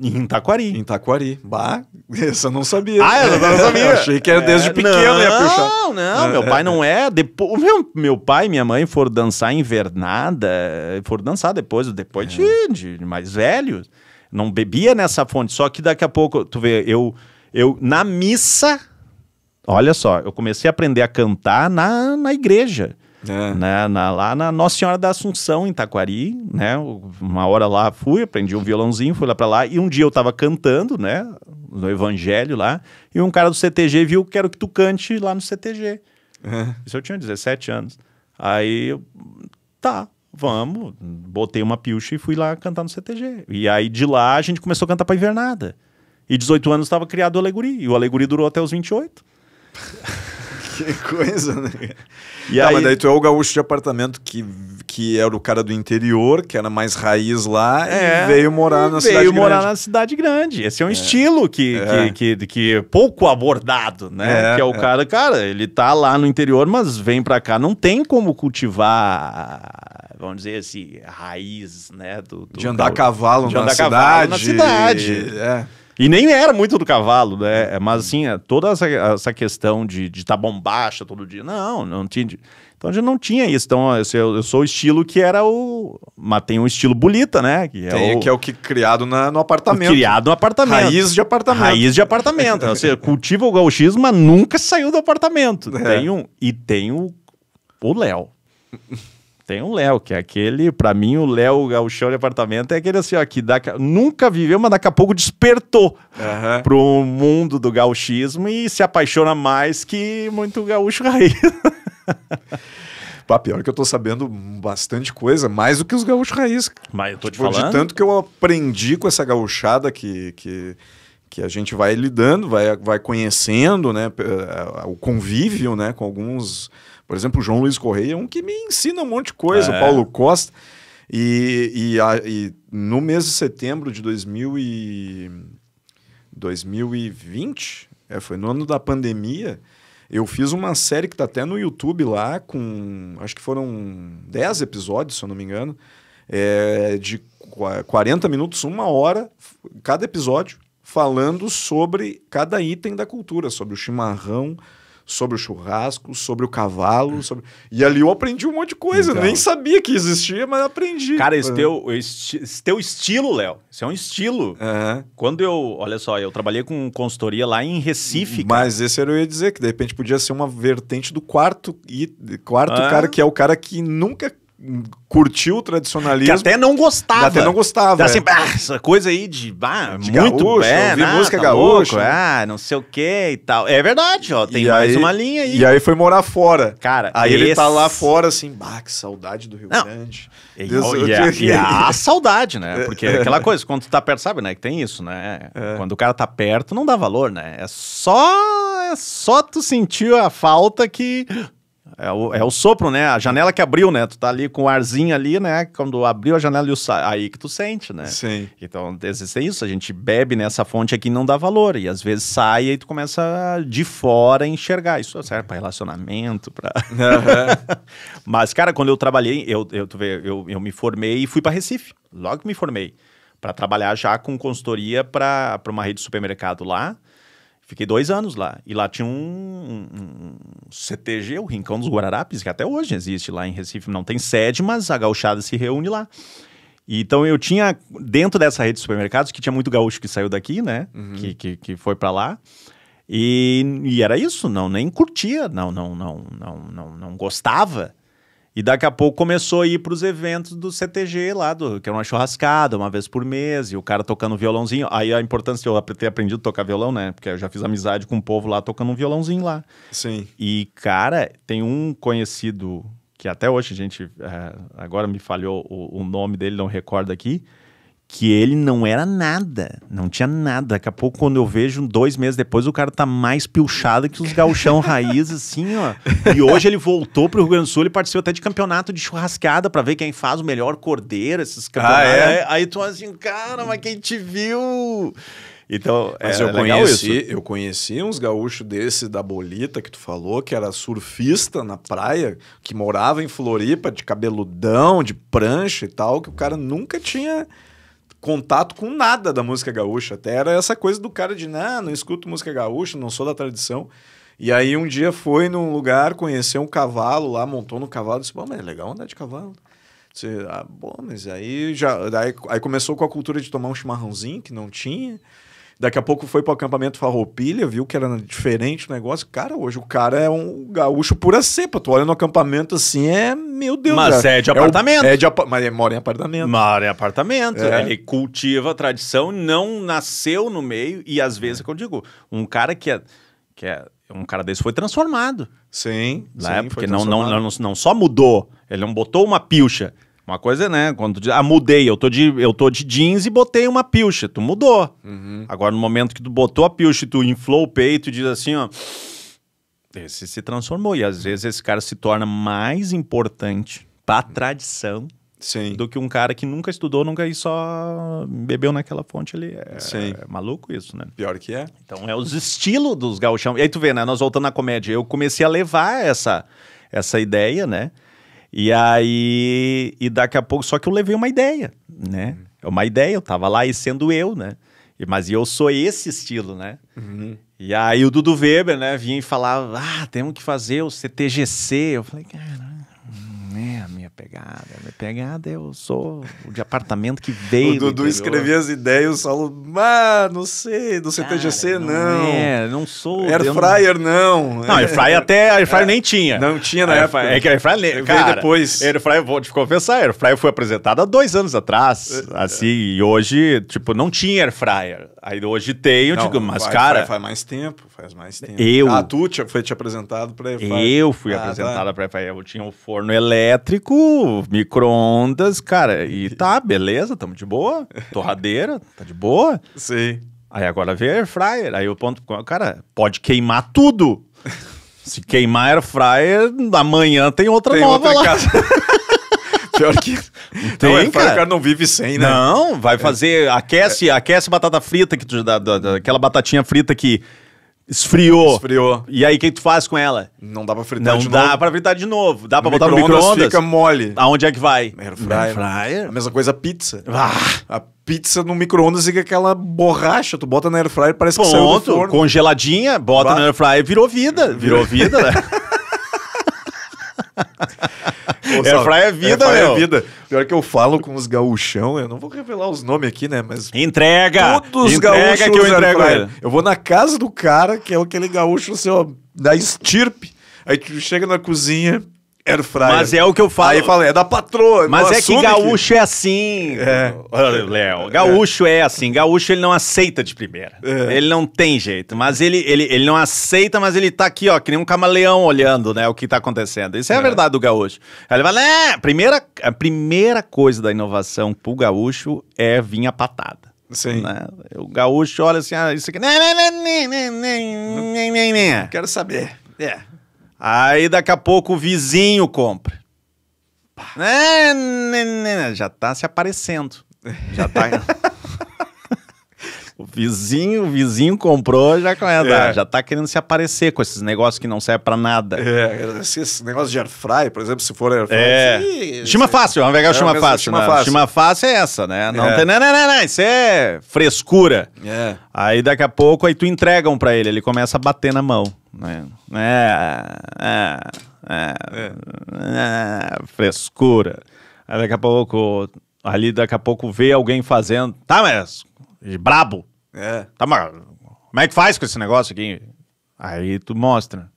Em Taquari. Em Taquari. Bah, essa eu não sabia. Ah, eu não sabia. eu achei que era é, desde é, pequeno não, ia puxar. Não, não, meu é, pai é, não é. Depois, meu, meu pai e minha mãe foram dançar invernada, foram dançar depois, depois é. de, de mais velhos. Não bebia nessa fonte, só que daqui a pouco, tu vê, eu, eu na missa, olha só, eu comecei a aprender a cantar na, na igreja. É. Né, na, lá na Nossa Senhora da Assunção, em Taquari, né? Uma hora lá fui, aprendi um violãozinho, fui lá para lá, e um dia eu estava cantando, né? No evangelho lá, e um cara do CTG viu quero que tu cante lá no CTG. É. Isso eu tinha 17 anos. Aí, eu, tá, vamos. Botei uma piucha e fui lá cantar no CTG. E aí de lá a gente começou a cantar pra invernada. E 18 anos estava criado o Alegori, E o Alegori durou até os 28. que coisa, né? E tá, aí... Mas daí tu é o gaúcho de apartamento que, que era é o cara do interior, que era mais raiz lá, é, e veio morar na veio cidade grande. Veio morar na cidade grande. Esse é um é. estilo que, é. que, que, que, é pouco abordado, né? É, que é o cara, cara, ele tá lá no interior, mas vem pra cá. Não tem como cultivar, vamos dizer assim, raiz, né? Do, do de andar gaúcho. cavalo de na andar cidade. Cavalo na cidade. É. E nem era muito do cavalo, né? Mas assim, é, toda essa, essa questão de estar tá bombacha todo dia. Não, não tinha. Então a gente não tinha isso. Então eu, é eu sou o estilo que era o. Mas tem um estilo bolita, né? Que é, tem, o, que, é o que criado na, no apartamento. Criado no apartamento. Raiz de apartamento. Raiz de apartamento. Ou seja, cultiva o gauchismo, mas nunca saiu do apartamento. É. Tem um, e tem o Léo. Tem um Léo, que é aquele, para mim, o Léo Gauchão de apartamento é aquele assim, ó, que nunca viveu, mas daqui a pouco despertou uhum. pro mundo do gauchismo e se apaixona mais que muito gaúcho raiz. Pá, pior que eu tô sabendo bastante coisa, mais do que os gaúchos raiz. Mas eu tô te tipo, falando. De tanto que eu aprendi com essa gauchada que, que, que a gente vai lidando, vai, vai conhecendo, né? Eh, o convívio, né? Com alguns por exemplo, o João Luiz Correia é um que me ensina um monte de coisa, é. o Paulo Costa. E, e, a, e, no mês de setembro de 2000 e 2020, é, foi no ano da pandemia, eu fiz uma série que está até no YouTube lá, com acho que foram 10 episódios, se eu não me engano, é, de 40 minutos, uma hora, cada episódio, falando sobre cada item da cultura, sobre o chimarrão, sobre o churrasco, sobre o cavalo, sobre... E ali eu aprendi um monte de coisa, então... nem sabia que existia, mas aprendi. Cara, esse, uhum. teu, esse, esse teu estilo, Léo, isso é um estilo. Quando eu, olha só, eu trabalhei com consultoria lá em Recife. Mas esse era eu ia dizer, que de repente podia ser uma vertente do quarto, e quarto ah. cara, que é o cara que nunca curtiu o tradicionalismo. Que até não gostava. Até não gostava. Então, é. Assim, essa coisa aí de, de muito gaúcho, bem, é, música tá gaúcha. ah, não sei o que e tal. É verdade, ó, tem e mais aí, uma linha aí. E aí foi morar fora. Cara, aí esse... ele tá lá fora assim, bah, que saudade do Rio não. Grande. E, Deus, e, a, e a, saudade, né? Porque é aquela coisa, quando tu tá perto, sabe, né? Que tem isso, né? É. Quando o cara tá perto, não dá valor, né? É só, é só tu sentir a falta que é o, é o sopro, né? A janela que abriu, né? Tu tá ali com o arzinho ali, né? Quando abriu a janela e o sa... aí que tu sente, né? Sim. Então, existe é isso. A gente bebe nessa fonte aqui e não dá valor. E às vezes sai e tu começa de fora a enxergar. Isso serve é para relacionamento, para... Uhum. Mas, cara, quando eu trabalhei, eu, eu, tu vê, eu, eu me formei e fui para Recife. Logo que me formei. para trabalhar já com consultoria para uma rede de supermercado lá. Fiquei dois anos lá. E lá tinha um, um, um, CTG, o Rincão dos Guararapes, que até hoje existe lá em Recife. Não tem sede, mas a gauchada se reúne lá. E, então eu tinha, dentro dessa rede de supermercados, que tinha muito gaúcho que saiu daqui, né? Uhum. Que, que, que, foi para lá. E, e, era isso, não, nem curtia, não, não, não, não, não, não gostava e daqui a pouco começou a ir para os eventos do CTG lá, do, que era uma churrascada, uma vez por mês, e o cara tocando violãozinho. Aí a importância de eu ter aprendido a tocar violão, né? Porque eu já fiz amizade com o um povo lá tocando um violãozinho lá. Sim. E, cara, tem um conhecido que até hoje a gente. É, agora me falhou o, o nome dele, não recordo aqui que ele não era nada, não tinha nada. Daqui a pouco, quando eu vejo, dois meses depois, o cara tá mais pilchado que os galchão raiz, assim, ó. E hoje ele voltou pro Rio Grande do Sul, ele participou até de campeonato de churrascada para ver quem faz o melhor cordeiro, esses ah, campeonatos. Ah, é? aí, tu assim, cara, mas quem te viu? Então, mas é eu conheci, eu conheci uns gaúchos desse da Bolita que tu falou, que era surfista na praia, que morava em Floripa de cabeludão, de prancha e tal, que o cara nunca tinha contato com nada da música gaúcha. Até era essa coisa do cara de, nah, não escuto música gaúcha, não sou da tradição. E aí um dia foi num lugar, conheceu um cavalo lá, montou no cavalo, disse, bom, mas é legal andar de cavalo. Disse, ah, bom, mas aí já... daí aí começou com a cultura de tomar um chimarrãozinho, que não tinha. Daqui a pouco foi para o acampamento Farroupilha, viu que era diferente o negócio. Cara, hoje o cara é um gaúcho pura cepa. Tu olha no acampamento assim, é... Meu Deus. Mas cara, é de é apartamento. É, o, é de, mas mora em apartamento. Mora em apartamento. É. Ele cultiva a tradição, não nasceu no meio. E às vezes, é. eu digo, um cara que é... Que é um cara desse foi transformado. Sim, né? sim Porque não, não, não, não só mudou, ele não botou uma pilcha uma coisa, né? Quando tu diz, ah, mudei, eu tô de, eu tô de jeans e botei uma pilcha. Tu mudou. Uhum. Agora, no momento que tu botou a pilcha e tu inflou o peito e diz assim, ó. Esse se transformou. E às uhum. vezes esse cara se torna mais importante pra uhum. tradição Sim. do que um cara que nunca estudou, nunca e só bebeu naquela fonte ali. É, é, maluco isso, né? Pior que é. Então é os estilos dos gauchão. E aí tu vê, né? Nós voltando na comédia, eu comecei a levar essa, essa ideia, né? E aí, e daqui a pouco, só que eu levei uma ideia, né? é Uma ideia, eu tava lá e sendo eu, né? Mas eu sou esse estilo, né? Uhum. E aí o Dudu Weber, né, vinha e falava, ah, temos que fazer o CTGC. Eu falei, caramba, é, pegada. Minha né? pegada, eu sou de apartamento que veio. o Dudu escrevia as ideias, o Saulo, ah, não sei, do CTGC não. não. É, não sou. Air Fryer não. Não, Air Fryer até, Air Fryer é. nem tinha. Não tinha na época. É que Air Fryer veio depois. Air Fryer, vou te confessar, Air Fryer foi apresentado há dois anos atrás, é, é. assim, e hoje, tipo, não tinha Air Fryer. Aí hoje tem, eu não, digo, mas vai, cara... faz mais tempo, faz mais tempo. Eu... Ah, tu te, foi te apresentado para Air Eu fui ah, tá. apresentado tá. para Air Eu tinha um forno elétrico micro-ondas, cara, e tá, beleza, tamo de boa. Torradeira, tá de boa. Sim. Aí agora veio air fryer. Aí o ponto, cara, pode queimar tudo. Se queimar air fryer, amanhã tem outra tem nova outra lá. Casa. Pior que. Não tem, não, cara. O cara não vive sem, né? Não, vai fazer. Aquece, é. aquece batata frita, que tu, da, da, batatinha frita que Esfriou. Esfriou. E aí, o que tu faz com ela? Não dá pra fritar Não de novo. dá pra fritar de novo. Dá pra botar no micro-ondas. fica mole. Aonde é que vai? Air fryer. fryer. A mesma coisa a pizza. Ah. A pizza no micro-ondas fica aquela borracha. Tu bota na air fryer, parece Ponto. que saiu do forno. Congeladinha, bota bah. na air fryer, virou vida. Virou vida, né? É Airfryer é vida, Airfryer meu. é vida. Pior que eu falo com os gaúchão, eu não vou revelar os nomes aqui, né? Mas. Entrega! Todos os gaúchos que eu entrego ele. Eu vou na casa do cara, que é aquele gaúcho seu, assim, da estirpe. Aí tu chega na cozinha, Air fryer. Mas é o que eu falo. Aí falo, é da patroa. Mas é que gaúcho que... é assim. É. Léo, gaúcho é. é. assim. Gaúcho ele não aceita de primeira. É. Ele não tem jeito. Mas ele, ele, ele não aceita, mas ele tá aqui, ó, que nem um camaleão olhando, né, o que tá acontecendo. Isso é, a é. verdade do gaúcho. Aí ele fala, né, primeira, a primeira coisa da inovação pro gaúcho é vir a patada. Sim. Né? O gaúcho olha assim, ah, isso aqui. Né, né, né, Quero saber. É. Aí daqui a pouco o vizinho compra. É, né, né, né, já tá se aparecendo. Já tá. o vizinho, o vizinho comprou, já é. já tá querendo se aparecer com esses negócios que não servem para nada. É, esse, negócio de airfry, por exemplo, se for airfry. É. chima fácil, vamos pegar o chima fácil. Chima, fácil. chima fácil é essa, né? Não é. tem, não, não, não, isso é frescura. É. Aí daqui a pouco aí tu entregam para ele, ele começa a bater na mão né? É é, é, é, é, frescura. Aí daqui a pouco, ali daqui a pouco vê alguém fazendo. Tá, mas. Brabo. É. Tá, mas. Como é que faz com esse negócio aqui? Aí tu mostra.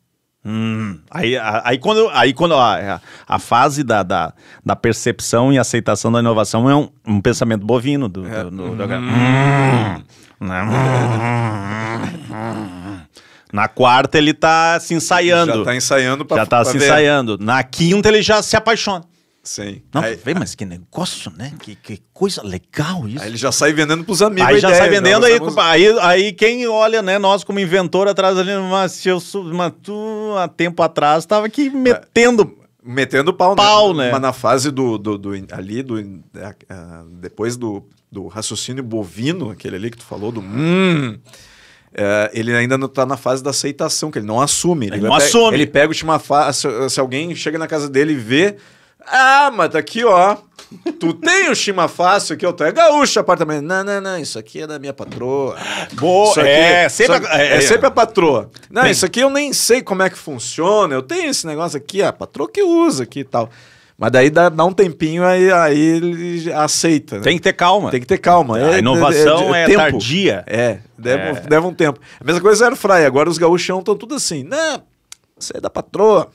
Hum. Aí, aí quando, aí quando a, a fase da, da, da, percepção e aceitação da inovação é um, um pensamento bovino do, do, do, do... É. Hum. Hum. Na quarta ele tá se ensaiando. Já tá ensaiando pra Já tá pra se ver. ensaiando. Na quinta ele já se apaixona. Sim. Não, aí, vê, mas que negócio, né? Que, que coisa legal isso. Aí ele já sai vendendo pros amigos. Aí já ideia, sai vendendo, aí, aí, aí quem olha, né? Nós como inventor atrás ali, mas se eu sou, mas tu há tempo atrás tava aqui metendo... É, metendo pau, pau né? né? Mas na fase do, do, do ali, do, uh, depois do, do raciocínio bovino, aquele ali que tu falou, do... Hum, é, ele ainda não está na fase da aceitação, que ele não assume. Ele, ele não pega, assume. Ele pega o time se, se alguém chega na casa dele e vê. Ah, mas tá aqui, ó. Tu tem o chima fácil aqui, ó. É gaúcho apartamento. Não, não, não. Isso aqui é da minha patroa. Boa, aqui, é, é sempre a, é, é, sempre a patroa. Não, isso aqui eu nem sei como é que funciona. Eu tenho esse negócio aqui, a patroa que usa aqui e tal. Mas daí dá, dá um tempinho, aí, aí ele aceita. Né? Tem que ter calma. Tem que ter calma. A é, é, inovação é, é, é tardia. É, leva é. um tempo. A mesma coisa era o Fry, agora os gaúchão estão tudo assim. Não, você é da patroa.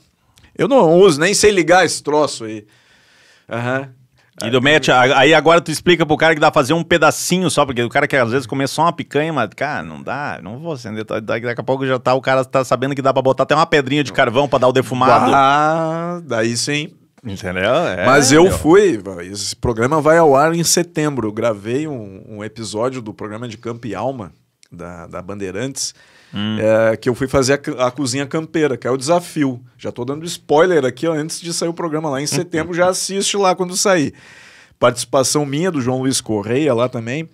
Eu não uso, nem sei ligar esse troço aí. Aham. Uhum. E do match, aí agora tu explica pro cara que dá pra fazer um pedacinho só, porque o cara quer às vezes comer só uma picanha, mas, cara, não dá, não vou acender. Tá, daqui a pouco já tá, o cara tá sabendo que dá pra botar até uma pedrinha de carvão pra dar o defumado. Ah, daí sim. Entendeu? É, Mas eu meu. fui. Esse programa vai ao ar em setembro. Eu gravei um, um episódio do programa de Campo e Alma, da, da Bandeirantes. Hum. É, que eu fui fazer a, a, cozinha campeira, que é o desafio. Já tô dando spoiler aqui ó, antes de sair o programa lá em setembro, já assiste lá quando sair. Participação minha do João Luiz Correia lá também.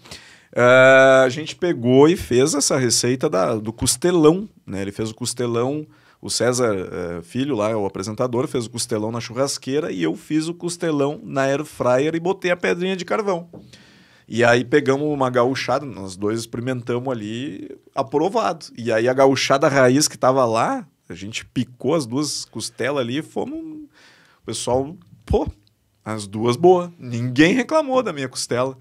É, a gente pegou e fez essa receita da, do costelão, né? Ele fez o costelão o César uh, Filho, lá, é o apresentador, fez o costelão na churrasqueira e eu fiz o costelão na air fryer e botei a pedrinha de carvão. E aí pegamos uma gauchada, nós dois experimentamos ali, aprovado. E aí a gauchada raiz que estava lá, a gente picou as duas costelas ali e fomos. O pessoal, pô, as duas boas. Ninguém reclamou da minha costela.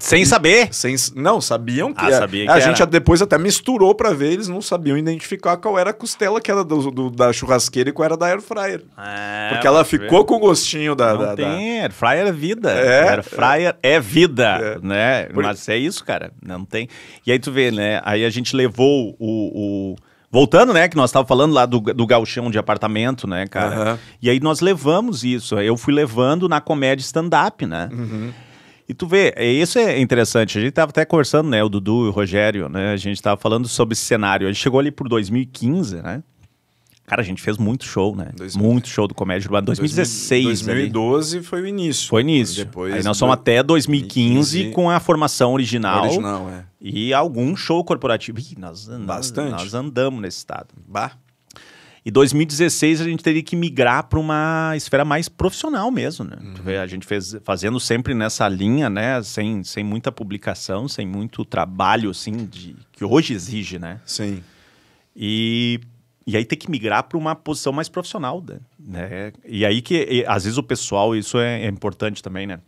Sem saber. Sem, não, sabiam ah, que. Ah, sabia que a era. gente depois até misturou para ver, eles não sabiam identificar qual era a costela que era do, do da churrasqueira e qual era da air fryer. É, porque ela ficou ver. com o gostinho da. Não da, tem, da... air fryer é vida. É, air é. fryer é, é vida, é. né? Por... Mas é isso, cara. Não tem. E aí tu vê, né? Aí a gente levou o... o... Voltando, né, que nós estávamos falando lá do, do galchão de apartamento, né, cara? Uhum. E aí nós levamos isso. Eu fui levando na comédia stand-up, né? Uhum. E tu vê, é, isso é interessante. A gente estava até conversando, né? O Dudu e o Rogério, né? A gente estava falando sobre cenário. A gente chegou ali por 2015, né? Cara, a gente fez muito show, né? 2000, muito show do Comédia Urbana. 2016. 2012 ali. foi o início. Foi o início. Depois Aí nós fomos até 2015 com a formação original. Original, é. E algum show corporativo. Ih, nós, Bastante. Nós andamos nesse estado. Bah. E 2016 a gente teria que migrar para uma esfera mais profissional mesmo, né? Uhum. A gente fez fazendo sempre nessa linha, né? Sem, sem muita publicação, sem muito trabalho, assim, de, que hoje exige, né? Sim. E, e aí ter que migrar para uma posição mais profissional, né? né? E aí que, e, às vezes, o pessoal, isso é, é importante também, né?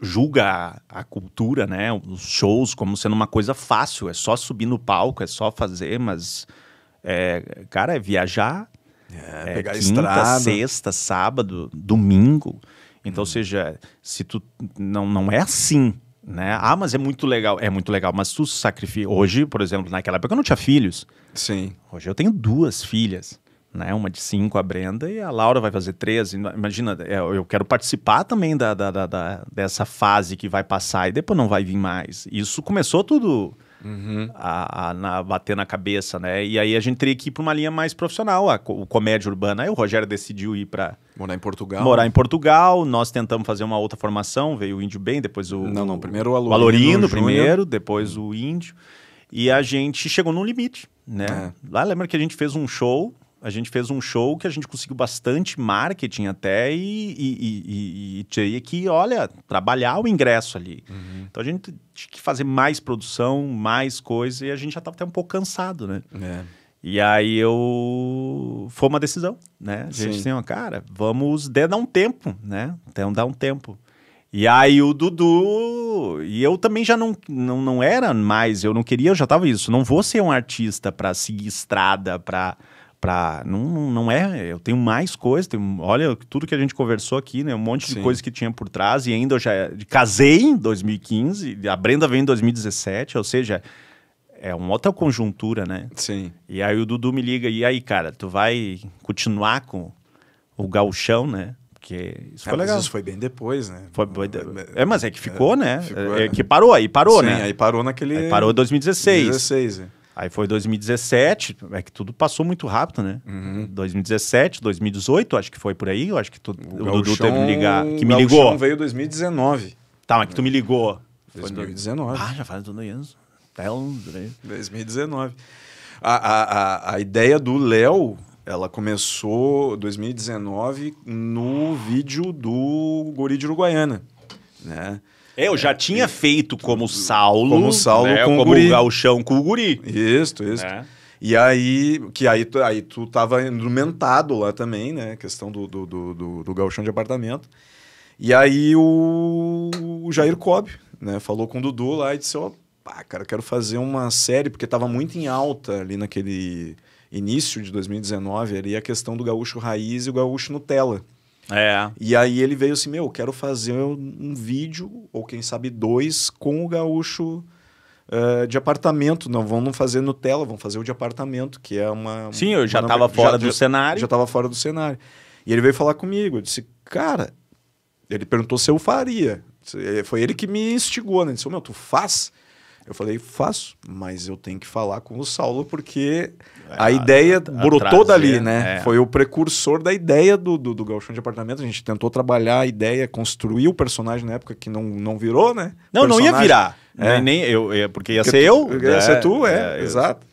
julga a, a, cultura, né? Os shows como sendo uma coisa fácil, é só subir no palco, é só fazer, mas é, cara, é viajar. É, é, pegar quinta, estrada. sexta, sábado, domingo. Então, hum. seja, se tu não, não é assim, né? Ah, mas é muito legal, é muito legal, mas tu sacrifica. Hoje, por exemplo, naquela época eu não tinha filhos. Sim. Hoje eu tenho duas filhas, né? Uma de cinco, a Brenda, e a Laura vai fazer 13. Imagina, é, eu quero participar também da, da, da, da dessa fase que vai passar e depois não vai vir mais. Isso começou tudo uhum. a, a na, bater na cabeça, né? E aí a gente teria que ir para uma linha mais profissional, a, o comédia urbana. Aí o Rogério decidiu ir para morar em Portugal. Morar em Portugal. Nós tentamos fazer uma outra formação, veio o Índio Bem, depois o não, não, primeiro o Alorino, Alorino primeiro, depois o Índio. E a gente chegou num limite, né? É. Lá lembra que a gente fez um show a gente fez um show que a gente conseguiu bastante marketing até e, e, e, e é que, olha, trabalhar o ingresso ali. Uhum. Então a gente tinha que fazer mais produção, mais coisa e a gente já estava até um pouco cansado, né? É. E aí eu... Foi uma decisão, né? A gente Sim. assim, ó, cara, vamos dar um tempo, né? Então dá um tempo. E aí o Dudu. E eu também já não, não, não era mais, eu não queria, eu já tava isso. Não vou ser um artista para seguir estrada, para para não, não é, eu tenho mais coisas, tenho, olha tudo que a gente conversou aqui, né, um monte de coisas coisa que tinha por trás e ainda eu já casei em 2015, a Brenda veio em 2017, ou seja, é uma outra conjuntura, né? Sim. E aí o Dudu me liga e aí, cara, tu vai continuar com o gauchão, né? Porque isso é, foi legal. isso foi bem depois, né? Foi, foi de... É, mas é que é, né? ficou, é, né? Ficou, é, que parou, aí parou, Sim, né? aí parou naquele... Aí parou em 2016. 2016, é. Aí foi 2017, é que tudo passou muito rápido, né? Uhum. 2017, 2018, acho que foi por aí, eu acho que tu, o, o Dudu teve que ligar, que me ligou. O veio 2019. Tá, mas que tu me ligou. 2019. Ah, já faz tudo isso. 2019. A, a, a, ideia do Léo, ela começou 2019 no vídeo do Gori de Uruguaiana né? É, eu já é, tinha feito como Saulo, como Saulo né? com como o Galchão com o Guri. Isso, isso. É. E aí, que aí, aí tu tava indumentado lá também, né? Questão do, do, do, do, do galchão de apartamento. E aí o, o Jair Cobb, né? Falou com o Dudu lá e disse, ó, pá, cara, quero fazer uma série, porque tava muito em alta ali naquele início de 2019, ali a questão do gaúcho raiz e o gaúcho Nutella. É. E aí ele veio assim, meu, quero fazer um vídeo, ou quem sabe dois, com o gaúcho uh, de apartamento. Não vão fazer Nutella, vão fazer o de apartamento, que é uma... Sim, eu já estava fora já, do já, cenário. Já estava fora do cenário. E ele veio falar comigo, eu disse, cara... Ele perguntou se eu faria. Foi ele que me instigou, né? Ele disse, meu, tu faz? Eu falei, faço, mas eu tenho que falar com o Saulo, porque é, a ideia a, a, brotou dali, né? É. Foi o precursor da ideia do, do, do Galchão de Apartamento. A gente tentou trabalhar a ideia, construir o personagem na época que não, não virou, né? Não, personagem. não ia virar. É. Nem, nem eu, é, porque ia porque ser tu, eu. Ia ser é, tu, é, é exato.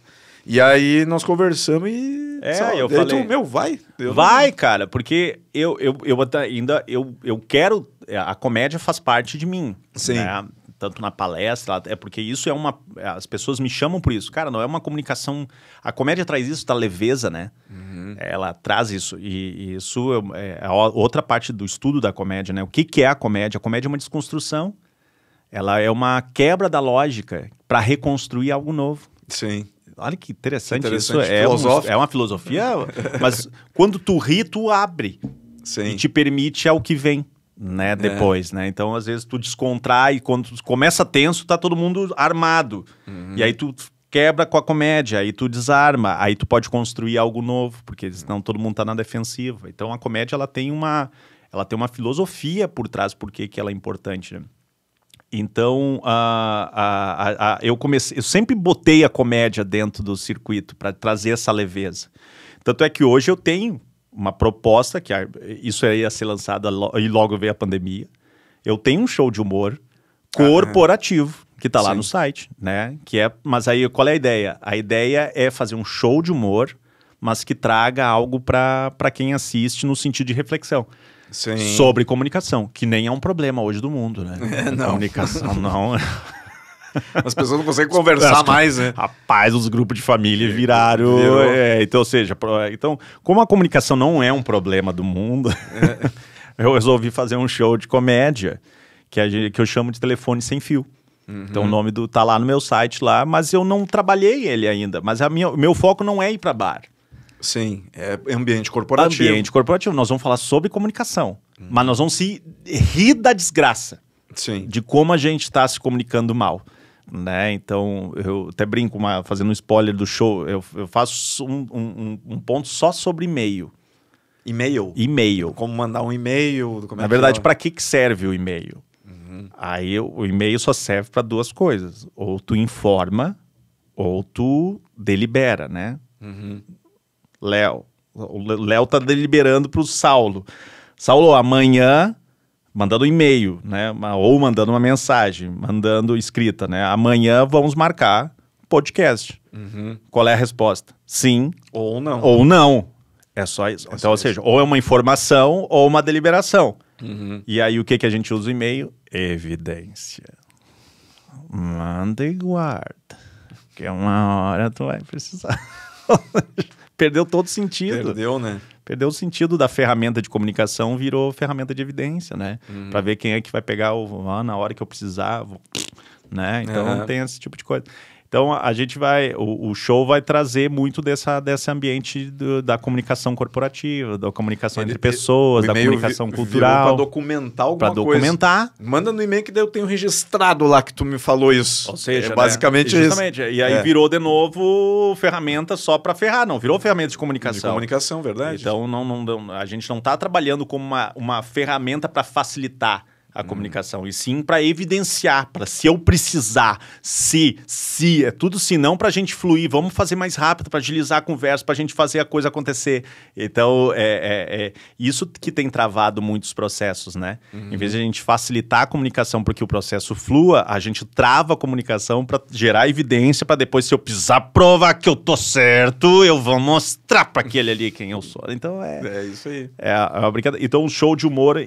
E aí nós conversamos e. É, eu falei. Tu, meu, vai. vai, não... cara, porque eu, eu, eu ainda. Eu, eu quero. A comédia faz parte de mim. Sim. Né? tanto na palestra, é porque isso é uma. É, as pessoas me chamam por isso. Cara, não é uma comunicação. A comédia traz isso da leveza, né? Uhum. Ela traz isso. E, e, isso é, é outra parte do estudo da comédia, né? O que, que é a comédia? A comédia é uma desconstrução. Ela é uma quebra da lógica para reconstruir algo novo. Sim. Olha que interessante, interessante isso. É, um, é uma filosofia, mas quando tu ri, tu abre. Sim. E te permite ao que vem né, é. depois, é. né? Então, às vezes, tu descontrai e quando tu começa tenso, tá todo mundo armado. Uhum. E aí tu quebra com a comédia, aí tu desarma, aí tu pode construir algo novo, porque uhum. senão todo mundo tá na defensiva. Então, a comédia, ela tem uma... Ela tem uma filosofia por trás, porque que ela é importante, né? Então, a, a, a, eu comecei, eu sempre botei a comédia dentro do circuito para trazer essa leveza. Tanto é que hoje eu tenho uma proposta, que isso ia ser lançada e logo veio a pandemia. Eu tenho um show de humor corporativo, ah, que está lá no site, né? Que é, mas aí qual é a ideia? A ideia é fazer um show de humor, mas que traga algo para quem assiste no sentido de reflexão. Sim. sobre comunicação, que nem é um problema hoje do mundo, né? É, não. Comunicação não. As pessoas não conseguem conversar mais, né? Rapaz, os grupos de família é, viraram. É, então, ou seja, é, então, como a comunicação não é um problema do mundo, é. eu resolvi fazer um show de comédia que, a gente, que eu chamo de telefone sem fio. Uhum. Então o uhum. nome do tá lá no meu site lá, mas eu não trabalhei ele ainda. Mas a minha, meu foco não é ir para bar. Sim, é ambiente corporativo. Ambiente corporativo. Nós vamos falar sobre comunicação, uhum. mas nós vamos se rir da desgraça. Sim. De como a gente está se comunicando mal né? Então, eu até brinco, uma, fazendo um spoiler do show, eu, eu faço um, um, um ponto só sobre e-mail. E-mail? E-mail. Como mandar um e-mail. É Na verdade, para que, que serve o e-mail? Uhum. Aí, o e-mail só serve para duas coisas. Ou tu informa, ou tu delibera, né? Uhum. Léo. O Léo tá deliberando pro Saulo. Saulo, amanhã mandando um e-mail, né? Ou mandando uma mensagem, mandando escrita, né? Amanhã vamos marcar podcast. Uhum. Qual é a resposta? Sim. Ou não. Ou não. É só isso. É então, só ou seja, ou é uma informação ou uma deliberação. Uhum. E aí, o que, que a gente usa o e-mail? Evidência. Manda e guarda. Que uma hora tu vai precisar. perdeu todo sentido. Perdeu, né? Perdeu o sentido da ferramenta de comunicação, virou ferramenta de evidência, né? Uhum. Para ver quem é que vai pegar o, ah, na hora que eu precisava né? Então uhum. tem esse tipo de coisa. Então a gente vai, o, o, show vai trazer muito dessa, desse ambiente do, da comunicação corporativa, da comunicação Ele, entre pessoas, da comunicação vi, cultural. Para documentar alguma pra coisa. Para documentar. Manda no e-mail que daí eu tenho registrado lá que tu me falou isso. Ou seja, é, né? basicamente né? Justamente. Isso. E aí é. virou de novo ferramenta só para ferrar, não? Virou ferramenta de comunicação. De comunicação, verdade. Então não, não, a gente não está trabalhando como uma, uma ferramenta para facilitar a hum. comunicação, e sim para evidenciar, para se eu precisar, se, se, é tudo se não para a gente fluir, vamos fazer mais rápido, para agilizar a conversa, para a gente fazer a coisa acontecer. Então, é, é, é isso que tem travado muitos processos, né? Hum. Em vez de a uhum. gente facilitar a comunicação para que o processo flua, a gente trava a comunicação para gerar evidência, para depois, se eu pisar, prova que eu tô certo, eu vou mostrar para aquele ali quem eu sou. Então, é... É isso aí. É, é uma brincadeira. Então, um show de humor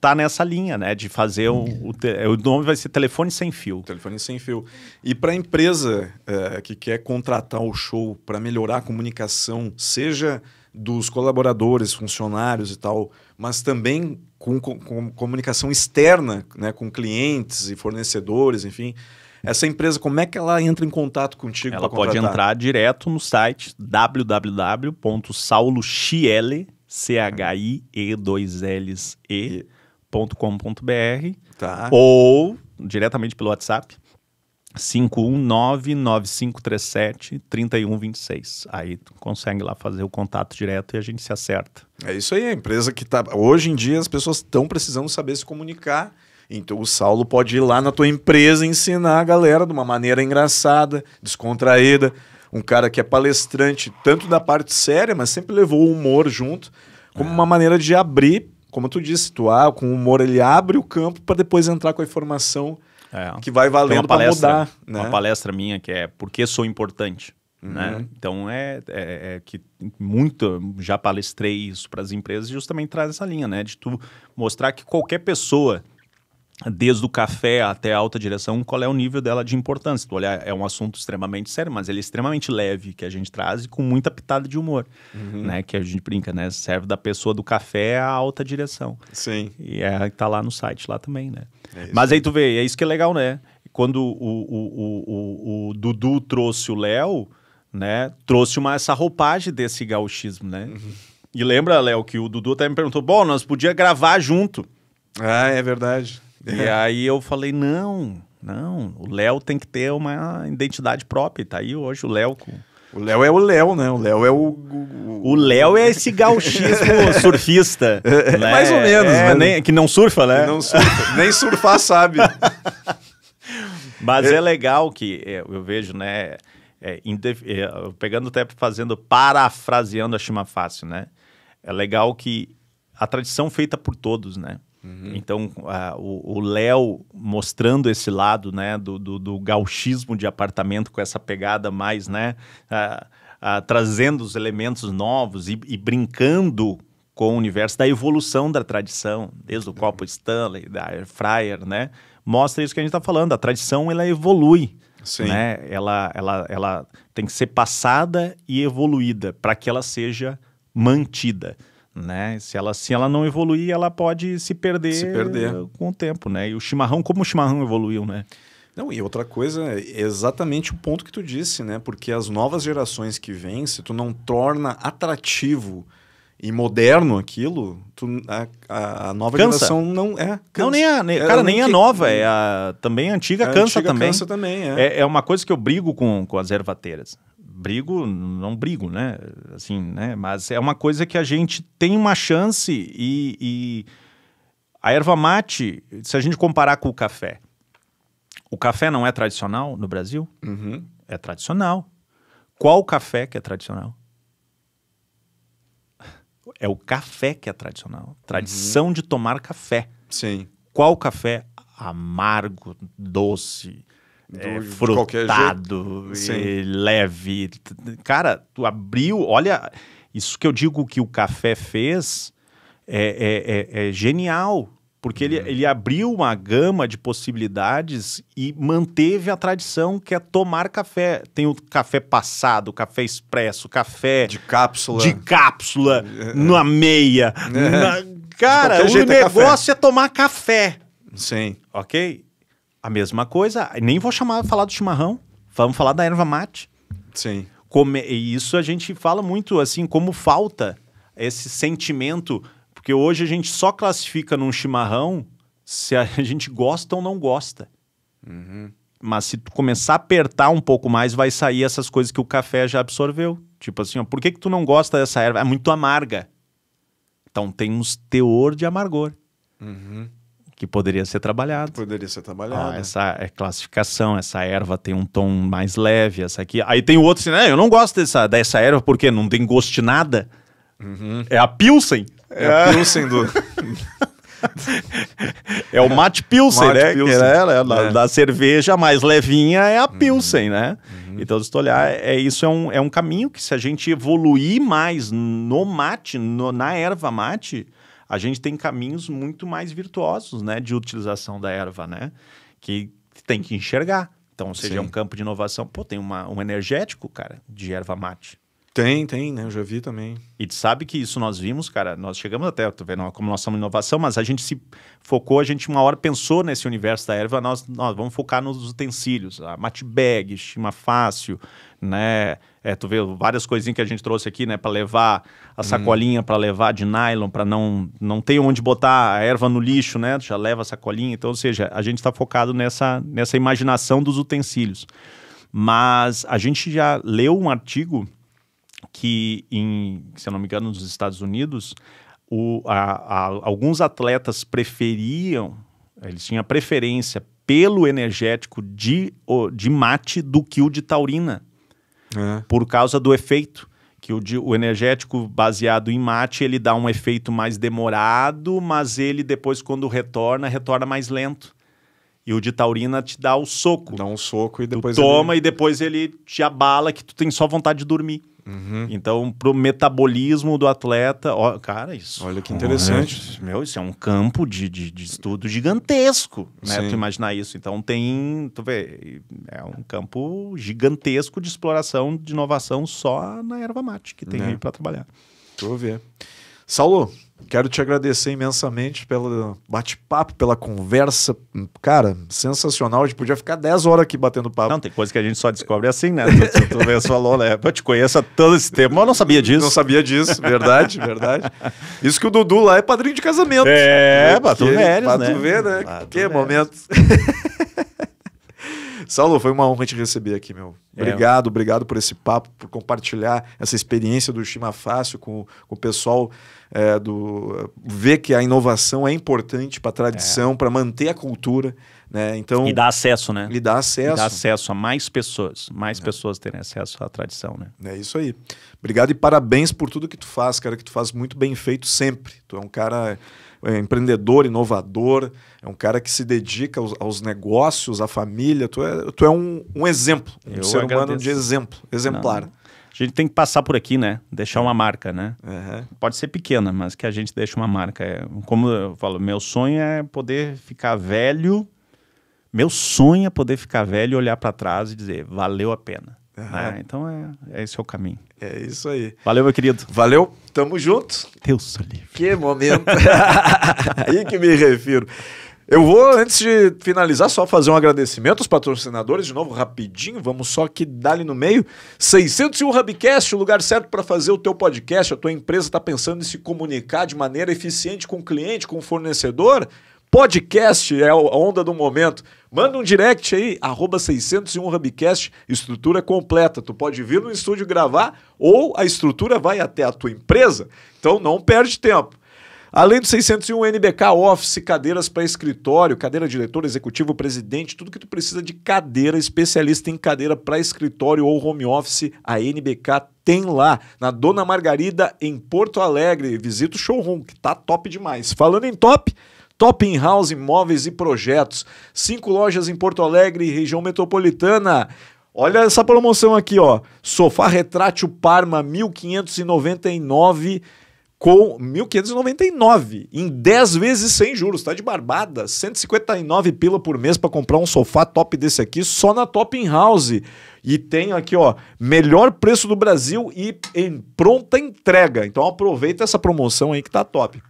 tá nessa linha, né? De fazer uhum. o, o nome vai ser telefone sem fio. Telefone sem fio. E para a empresa é, que quer contratar o show para melhorar a comunicação, seja dos colaboradores, funcionários e tal, mas também com, com, comunicação externa, né? Com clientes e fornecedores, enfim. Essa empresa, como é que ela entra em contato contigo? Ela pode entrar direto no site www.saulochile, C-H-I-E-2-L-S-E .com.br tá. ou diretamente pelo WhatsApp 51995373126. Aí tu consegue lá fazer o contato direto e a gente se acerta. É isso aí, a empresa que tá hoje em dia as pessoas estão precisando saber se comunicar. Então o Saulo pode ir lá na tua empresa ensinar a galera de uma maneira engraçada, descontraída. Um cara que é palestrante, tanto da parte séria, mas sempre levou o humor junto, como é. uma maneira de abrir como tu disse, tu ah, com humor ele abre o campo para depois entrar com a informação é. que vai valendo para mudar. Né? Uma palestra minha que é Por que sou importante? Uhum. Né? Então é, é, é, que muito já palestrei isso para as empresas justamente traz essa linha, né? De tu mostrar que qualquer pessoa desde o café até a alta direção, qual é o nível dela de importância. Tu olhar, é um assunto extremamente sério, mas ele é extremamente leve que a gente traz e com muita pitada de humor, uhum. né? Que a gente brinca, né? Serve da pessoa do café à alta direção. Sim. E é, tá lá no site lá também, né? É mas aí tu vê, é isso que é legal, né? Quando o, o, o, o Dudu trouxe o Léo, né? Trouxe uma, essa roupagem desse gauchismo, né? Uhum. E lembra, Léo, que o Dudu até me perguntou, bom, nós podia gravar junto. Ah, é verdade. E é. aí eu falei, não, não, o Léo tem que ter uma identidade própria. tá aí hoje o Léo com... O Léo é o Léo, né? O Léo é o. O Léo é esse gauchismo é. surfista. É, né? Mais ou menos, é, né? que não surfa, né? Não surfa. nem surfar sabe. Mas é, é legal que eu vejo, né? pegando até fazendo, parafraseando a Chima Fácil, né? É legal que a tradição feita por todos, né? Uhum. Então, o Léo mostrando esse lado, né, do, do, do gauchismo de apartamento com essa pegada mais, né, trazendo os elementos novos e, e brincando com o universo da evolução da tradição, desde o uhum. copo Stanley, da Air Fryer, né? Mostra isso que a gente está falando, a tradição ela evolui, Sim. né? Ela, ela, ela tem que ser passada e evoluída para que ela seja mantida né? Se ela, se ela não evoluir, ela pode se perder, se perder, com o tempo, né? E o chimarrão, como o chimarrão evoluiu, né? Não, e outra coisa, é exatamente o ponto que tu disse, né? Porque as novas gerações que vêm, se tu não torna atrativo e moderno aquilo, tu, a, a, nova cansa. geração não é. Cansa. Não, nem a, nem, é, cara, nem que, a nova, é a, também a antiga é, cansa antiga também. Cansa também é. é. É, uma coisa que eu brigo com, com as ervateiras brigo, não brigo, né? Assim, né? Mas é uma coisa que a gente tem uma chance e, e a erva mate, se a gente comparar com o café, o café não é tradicional no Brasil? Uhum. É tradicional. Qual café que é tradicional? É o café que é tradicional. Uhum. Tradição uhum. de tomar café. Sim. Qual café? Amargo, doce, é do, é, frutado e leve. Cara, tu abriu, olha, isso que eu digo que o café fez é, é, é, é genial, porque ele, uhum. ele abriu uma gama de possibilidades e manteve a tradição que é tomar café. Tem o café passado, café expresso, café. De cápsula. De cápsula, é. na meia. Na... Cara, o negócio é tomar café. Sim. Ok? a mesma coisa. Nem vou chamar falar do chimarrão. Vamos falar da erva mate. Sim. e isso a gente fala muito assim, como falta esse sentimento. Porque hoje a gente só classifica num chimarrão se a gente gosta ou não gosta. Uhum. Mas se tu começar a apertar um pouco mais, vai sair essas coisas que o café já absorveu. Tipo assim, ó, por que, que tu não gosta dessa erva? É muito amarga. Então tem uns teor de amargor. Uhum que poderia ser trabalhado. Poderia ser trabalhado. Ah, essa é classificação, essa erva tem um tom mais leve, essa aqui. Aí tem o outro assim, né? Eu não gosto dessa, dessa erva porque não tem gosto de nada. Uhum. É a Pilsen. É, é a Pilsen do. é o mate Pilsen, né? Pilsen. Né, é, né? É. Da, cerveja mais levinha é a uhum. Pilsen, uhum. né? Uhum. Então, se tu olhar, uhum. é, é, isso é um, é um caminho que se a gente evoluir mais no mate, no, na erva mate, a gente tem caminhos muito mais virtuosos, né, de utilização da erva, né, que tem que enxergar. Então, seja Sim. um campo de inovação, pô, tem uma, um energético, cara, de erva mate. Tem, tem, né? Eu já vi também. E sabe que isso nós vimos, cara, nós chegamos até, tu vendo, como nós somos inovação, mas a gente se focou, a gente uma hora pensou nesse universo da erva, nós, nós vamos focar nos utensílios, a matbag, estima fácil, né? É, tu vê várias coisinhas que a gente trouxe aqui, né, para levar a uhum. sacolinha, hum. para levar de nylon, para não não ter onde botar a erva no lixo, né? Tu já leva a sacolinha, então, ou seja, a gente está focado nessa nessa imaginação dos utensílios. Mas a gente já leu um artigo que, em, se eu não me engano, nos Estados Unidos, o, a, a, alguns atletas preferiam, eles tinham preferência pelo energético de, de mate do que o de taurina, é. por causa do efeito. Que o, de, o energético baseado em mate, ele dá um efeito mais demorado, mas ele depois, quando retorna, retorna mais lento. E o de taurina te dá o soco. Dá um soco e depois... Tu toma ele... e depois ele te abala que tu tem só vontade de dormir. Uhum. Então, pro metabolismo do atleta, ó, cara, isso. Olha que interessante. Meu, isso é um campo de, de, de estudo gigantesco, né? Sim. Tu imaginar isso. Então tem, tu vê, é um campo gigantesco de exploração, de inovação só na erva mate que tem é. aí para trabalhar. Deixa eu ver. Saulo, Quero te agradecer imensamente pelo bate-papo, pela conversa. Cara, sensacional. A gente podia ficar 10 horas aqui batendo papo. Não, tem coisa que a gente só descobre assim, né? tu, vês falou, né? Eu te conheço há todo esse tempo, mas eu não sabia disso. Não sabia disso, verdade, verdade. Isso que o Dudu lá é padrinho de casamento. É, né? pra tu né? né? Pra tu ver, né? que momento. Saulo, foi uma honra te receber aqui, meu. É. Obrigado, é. obrigado por esse papo, por compartilhar essa experiência do Chima Fácil com, com o pessoal é, do ver que a inovação é importante para a tradição, é. para manter a cultura. Né? Então, e dá acesso, né? E dá acesso. E dá acesso a mais pessoas. Mais é. pessoas terem acesso à tradição, né? É isso aí. Obrigado e parabéns por tudo que tu faz, cara, que tu faz muito bem feito sempre. Tu é um cara é, empreendedor, inovador, é um cara que se dedica aos, aos negócios, à família. Tu é, tu é um, um exemplo, um Eu ser agradeço. humano de exemplo, exemplar. Não, a gente tem que passar por aqui, né? Deixar uma marca, né? Uhum. Pode ser pequena, mas que a gente deixe uma marca. É, como eu falo, meu sonho é poder ficar velho. Meu sonho é poder ficar velho, olhar para trás e dizer valeu a pena. Uhum. Né? Então é, é esse é o caminho. É isso aí. Valeu, meu querido. Valeu, tamo junto. Deus livre. Que momento. aí que me refiro. Eu vou, antes de finalizar, só fazer um agradecimento aos patrocinadores, de novo, rapidinho, vamos só que dali no meio. 601 Hubcast, o lugar certo para fazer o teu podcast, a tua empresa está pensando em se comunicar de maneira eficiente com o cliente, com o fornecedor? Podcast é a onda do momento. Manda um direct aí, arroba 601 Hubcast, estrutura completa. Tu pode vir no estúdio gravar ou a estrutura vai até a tua empresa. Então não perde tempo. Além do 601 NBK Office, cadeiras para escritório, cadeira diretor, executivo, presidente, tudo que tu precisa de cadeira, especialista em cadeira para escritório ou home office, a NBK tem lá, na Dona Margarida, em Porto Alegre. Visita o showroom, que tá top demais. Falando em top, Top in House Imóveis e Projetos. Cinco lojas em Porto Alegre, região metropolitana. Olha essa promoção aqui, ó. Sofá retrátil Parma 1599 com 1.599 em 10 vezes sem juros, tá de barbada, 159 pila por mês para comprar um sofá top desse aqui só na Top in House. E tem aqui, ó, melhor preço do Brasil e em pronta entrega. Então aproveita essa promoção aí que tá top.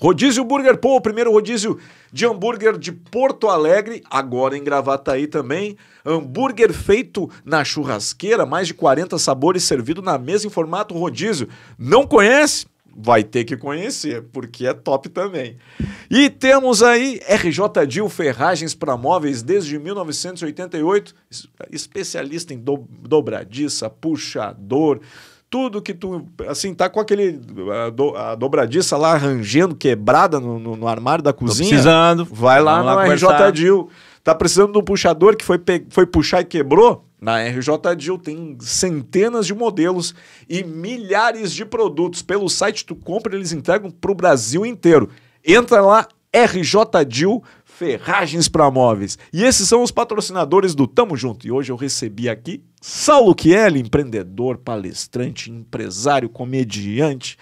Rodízio Burger Pool, o primeiro rodízio de hambúrguer de Porto Alegre, agora em gravata aí também. Hambúrguer feito na churrasqueira, mais de 40 sabores servido na mesa em formato rodízio. Não conhece? Vai ter que conhecer, porque é top também. E temos aí RJ Dil Ferragens para Móveis desde 1988, especialista em do, dobradiça, puxador, tudo que tu, assim, tá com aquele, a, do, a dobradiça lá arranjando, quebrada no, no, no, armário da cozinha. Tô precisando. Vai lá na RJ Dil. Tá precisando de um puxador que foi, foi puxar e quebrou? Na RJ Dil tem centenas de modelos e milhares de produtos. Pelo site tu compra, eles entregam pro Brasil inteiro. Entra lá, RJ Dil Ferragens para Móveis. E esses são os patrocinadores do Tamo Junto. E hoje eu recebi aqui Saulo Chielli, empreendedor, palestrante, empresário, comediante,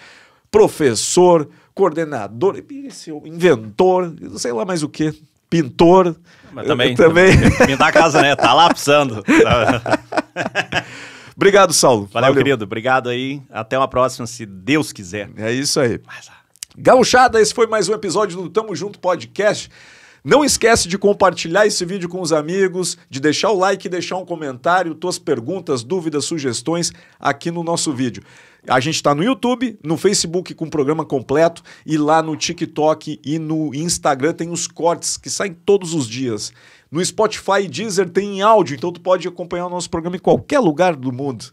professor, coordenador, é inventor, sei lá mais o que, pintor. Mas também, também. também. Pintar a casa, né? Tá lá Obrigado, Saulo. Valeu, Valeu, querido. Obrigado aí. Até uma próxima, se Deus quiser. É isso aí. Mas... Gauchada, esse foi mais um episódio do Tamo Junto Podcast. Não esquece de compartilhar esse vídeo com os amigos, de deixar o like, deixar um comentário, tuas perguntas, dúvidas, sugestões aqui no nosso vídeo. A gente está no YouTube, no Facebook com o programa completo e lá no TikTok e no Instagram tem os cortes que saem todos os dias. No Spotify e Deezer tem em áudio, então tu pode acompanhar o nosso programa em qualquer lugar do mundo.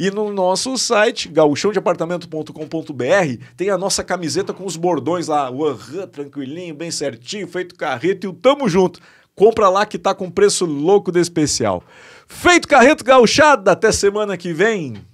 E no nosso site, galchãodeapartamento.com.br, tem a nossa camiseta com os bordões lá. O uhum, tranquilinho, bem certinho, feito carreto e o tamo junto. Compra lá que tá com preço louco de especial. Feito carreto gauchada, até semana que vem.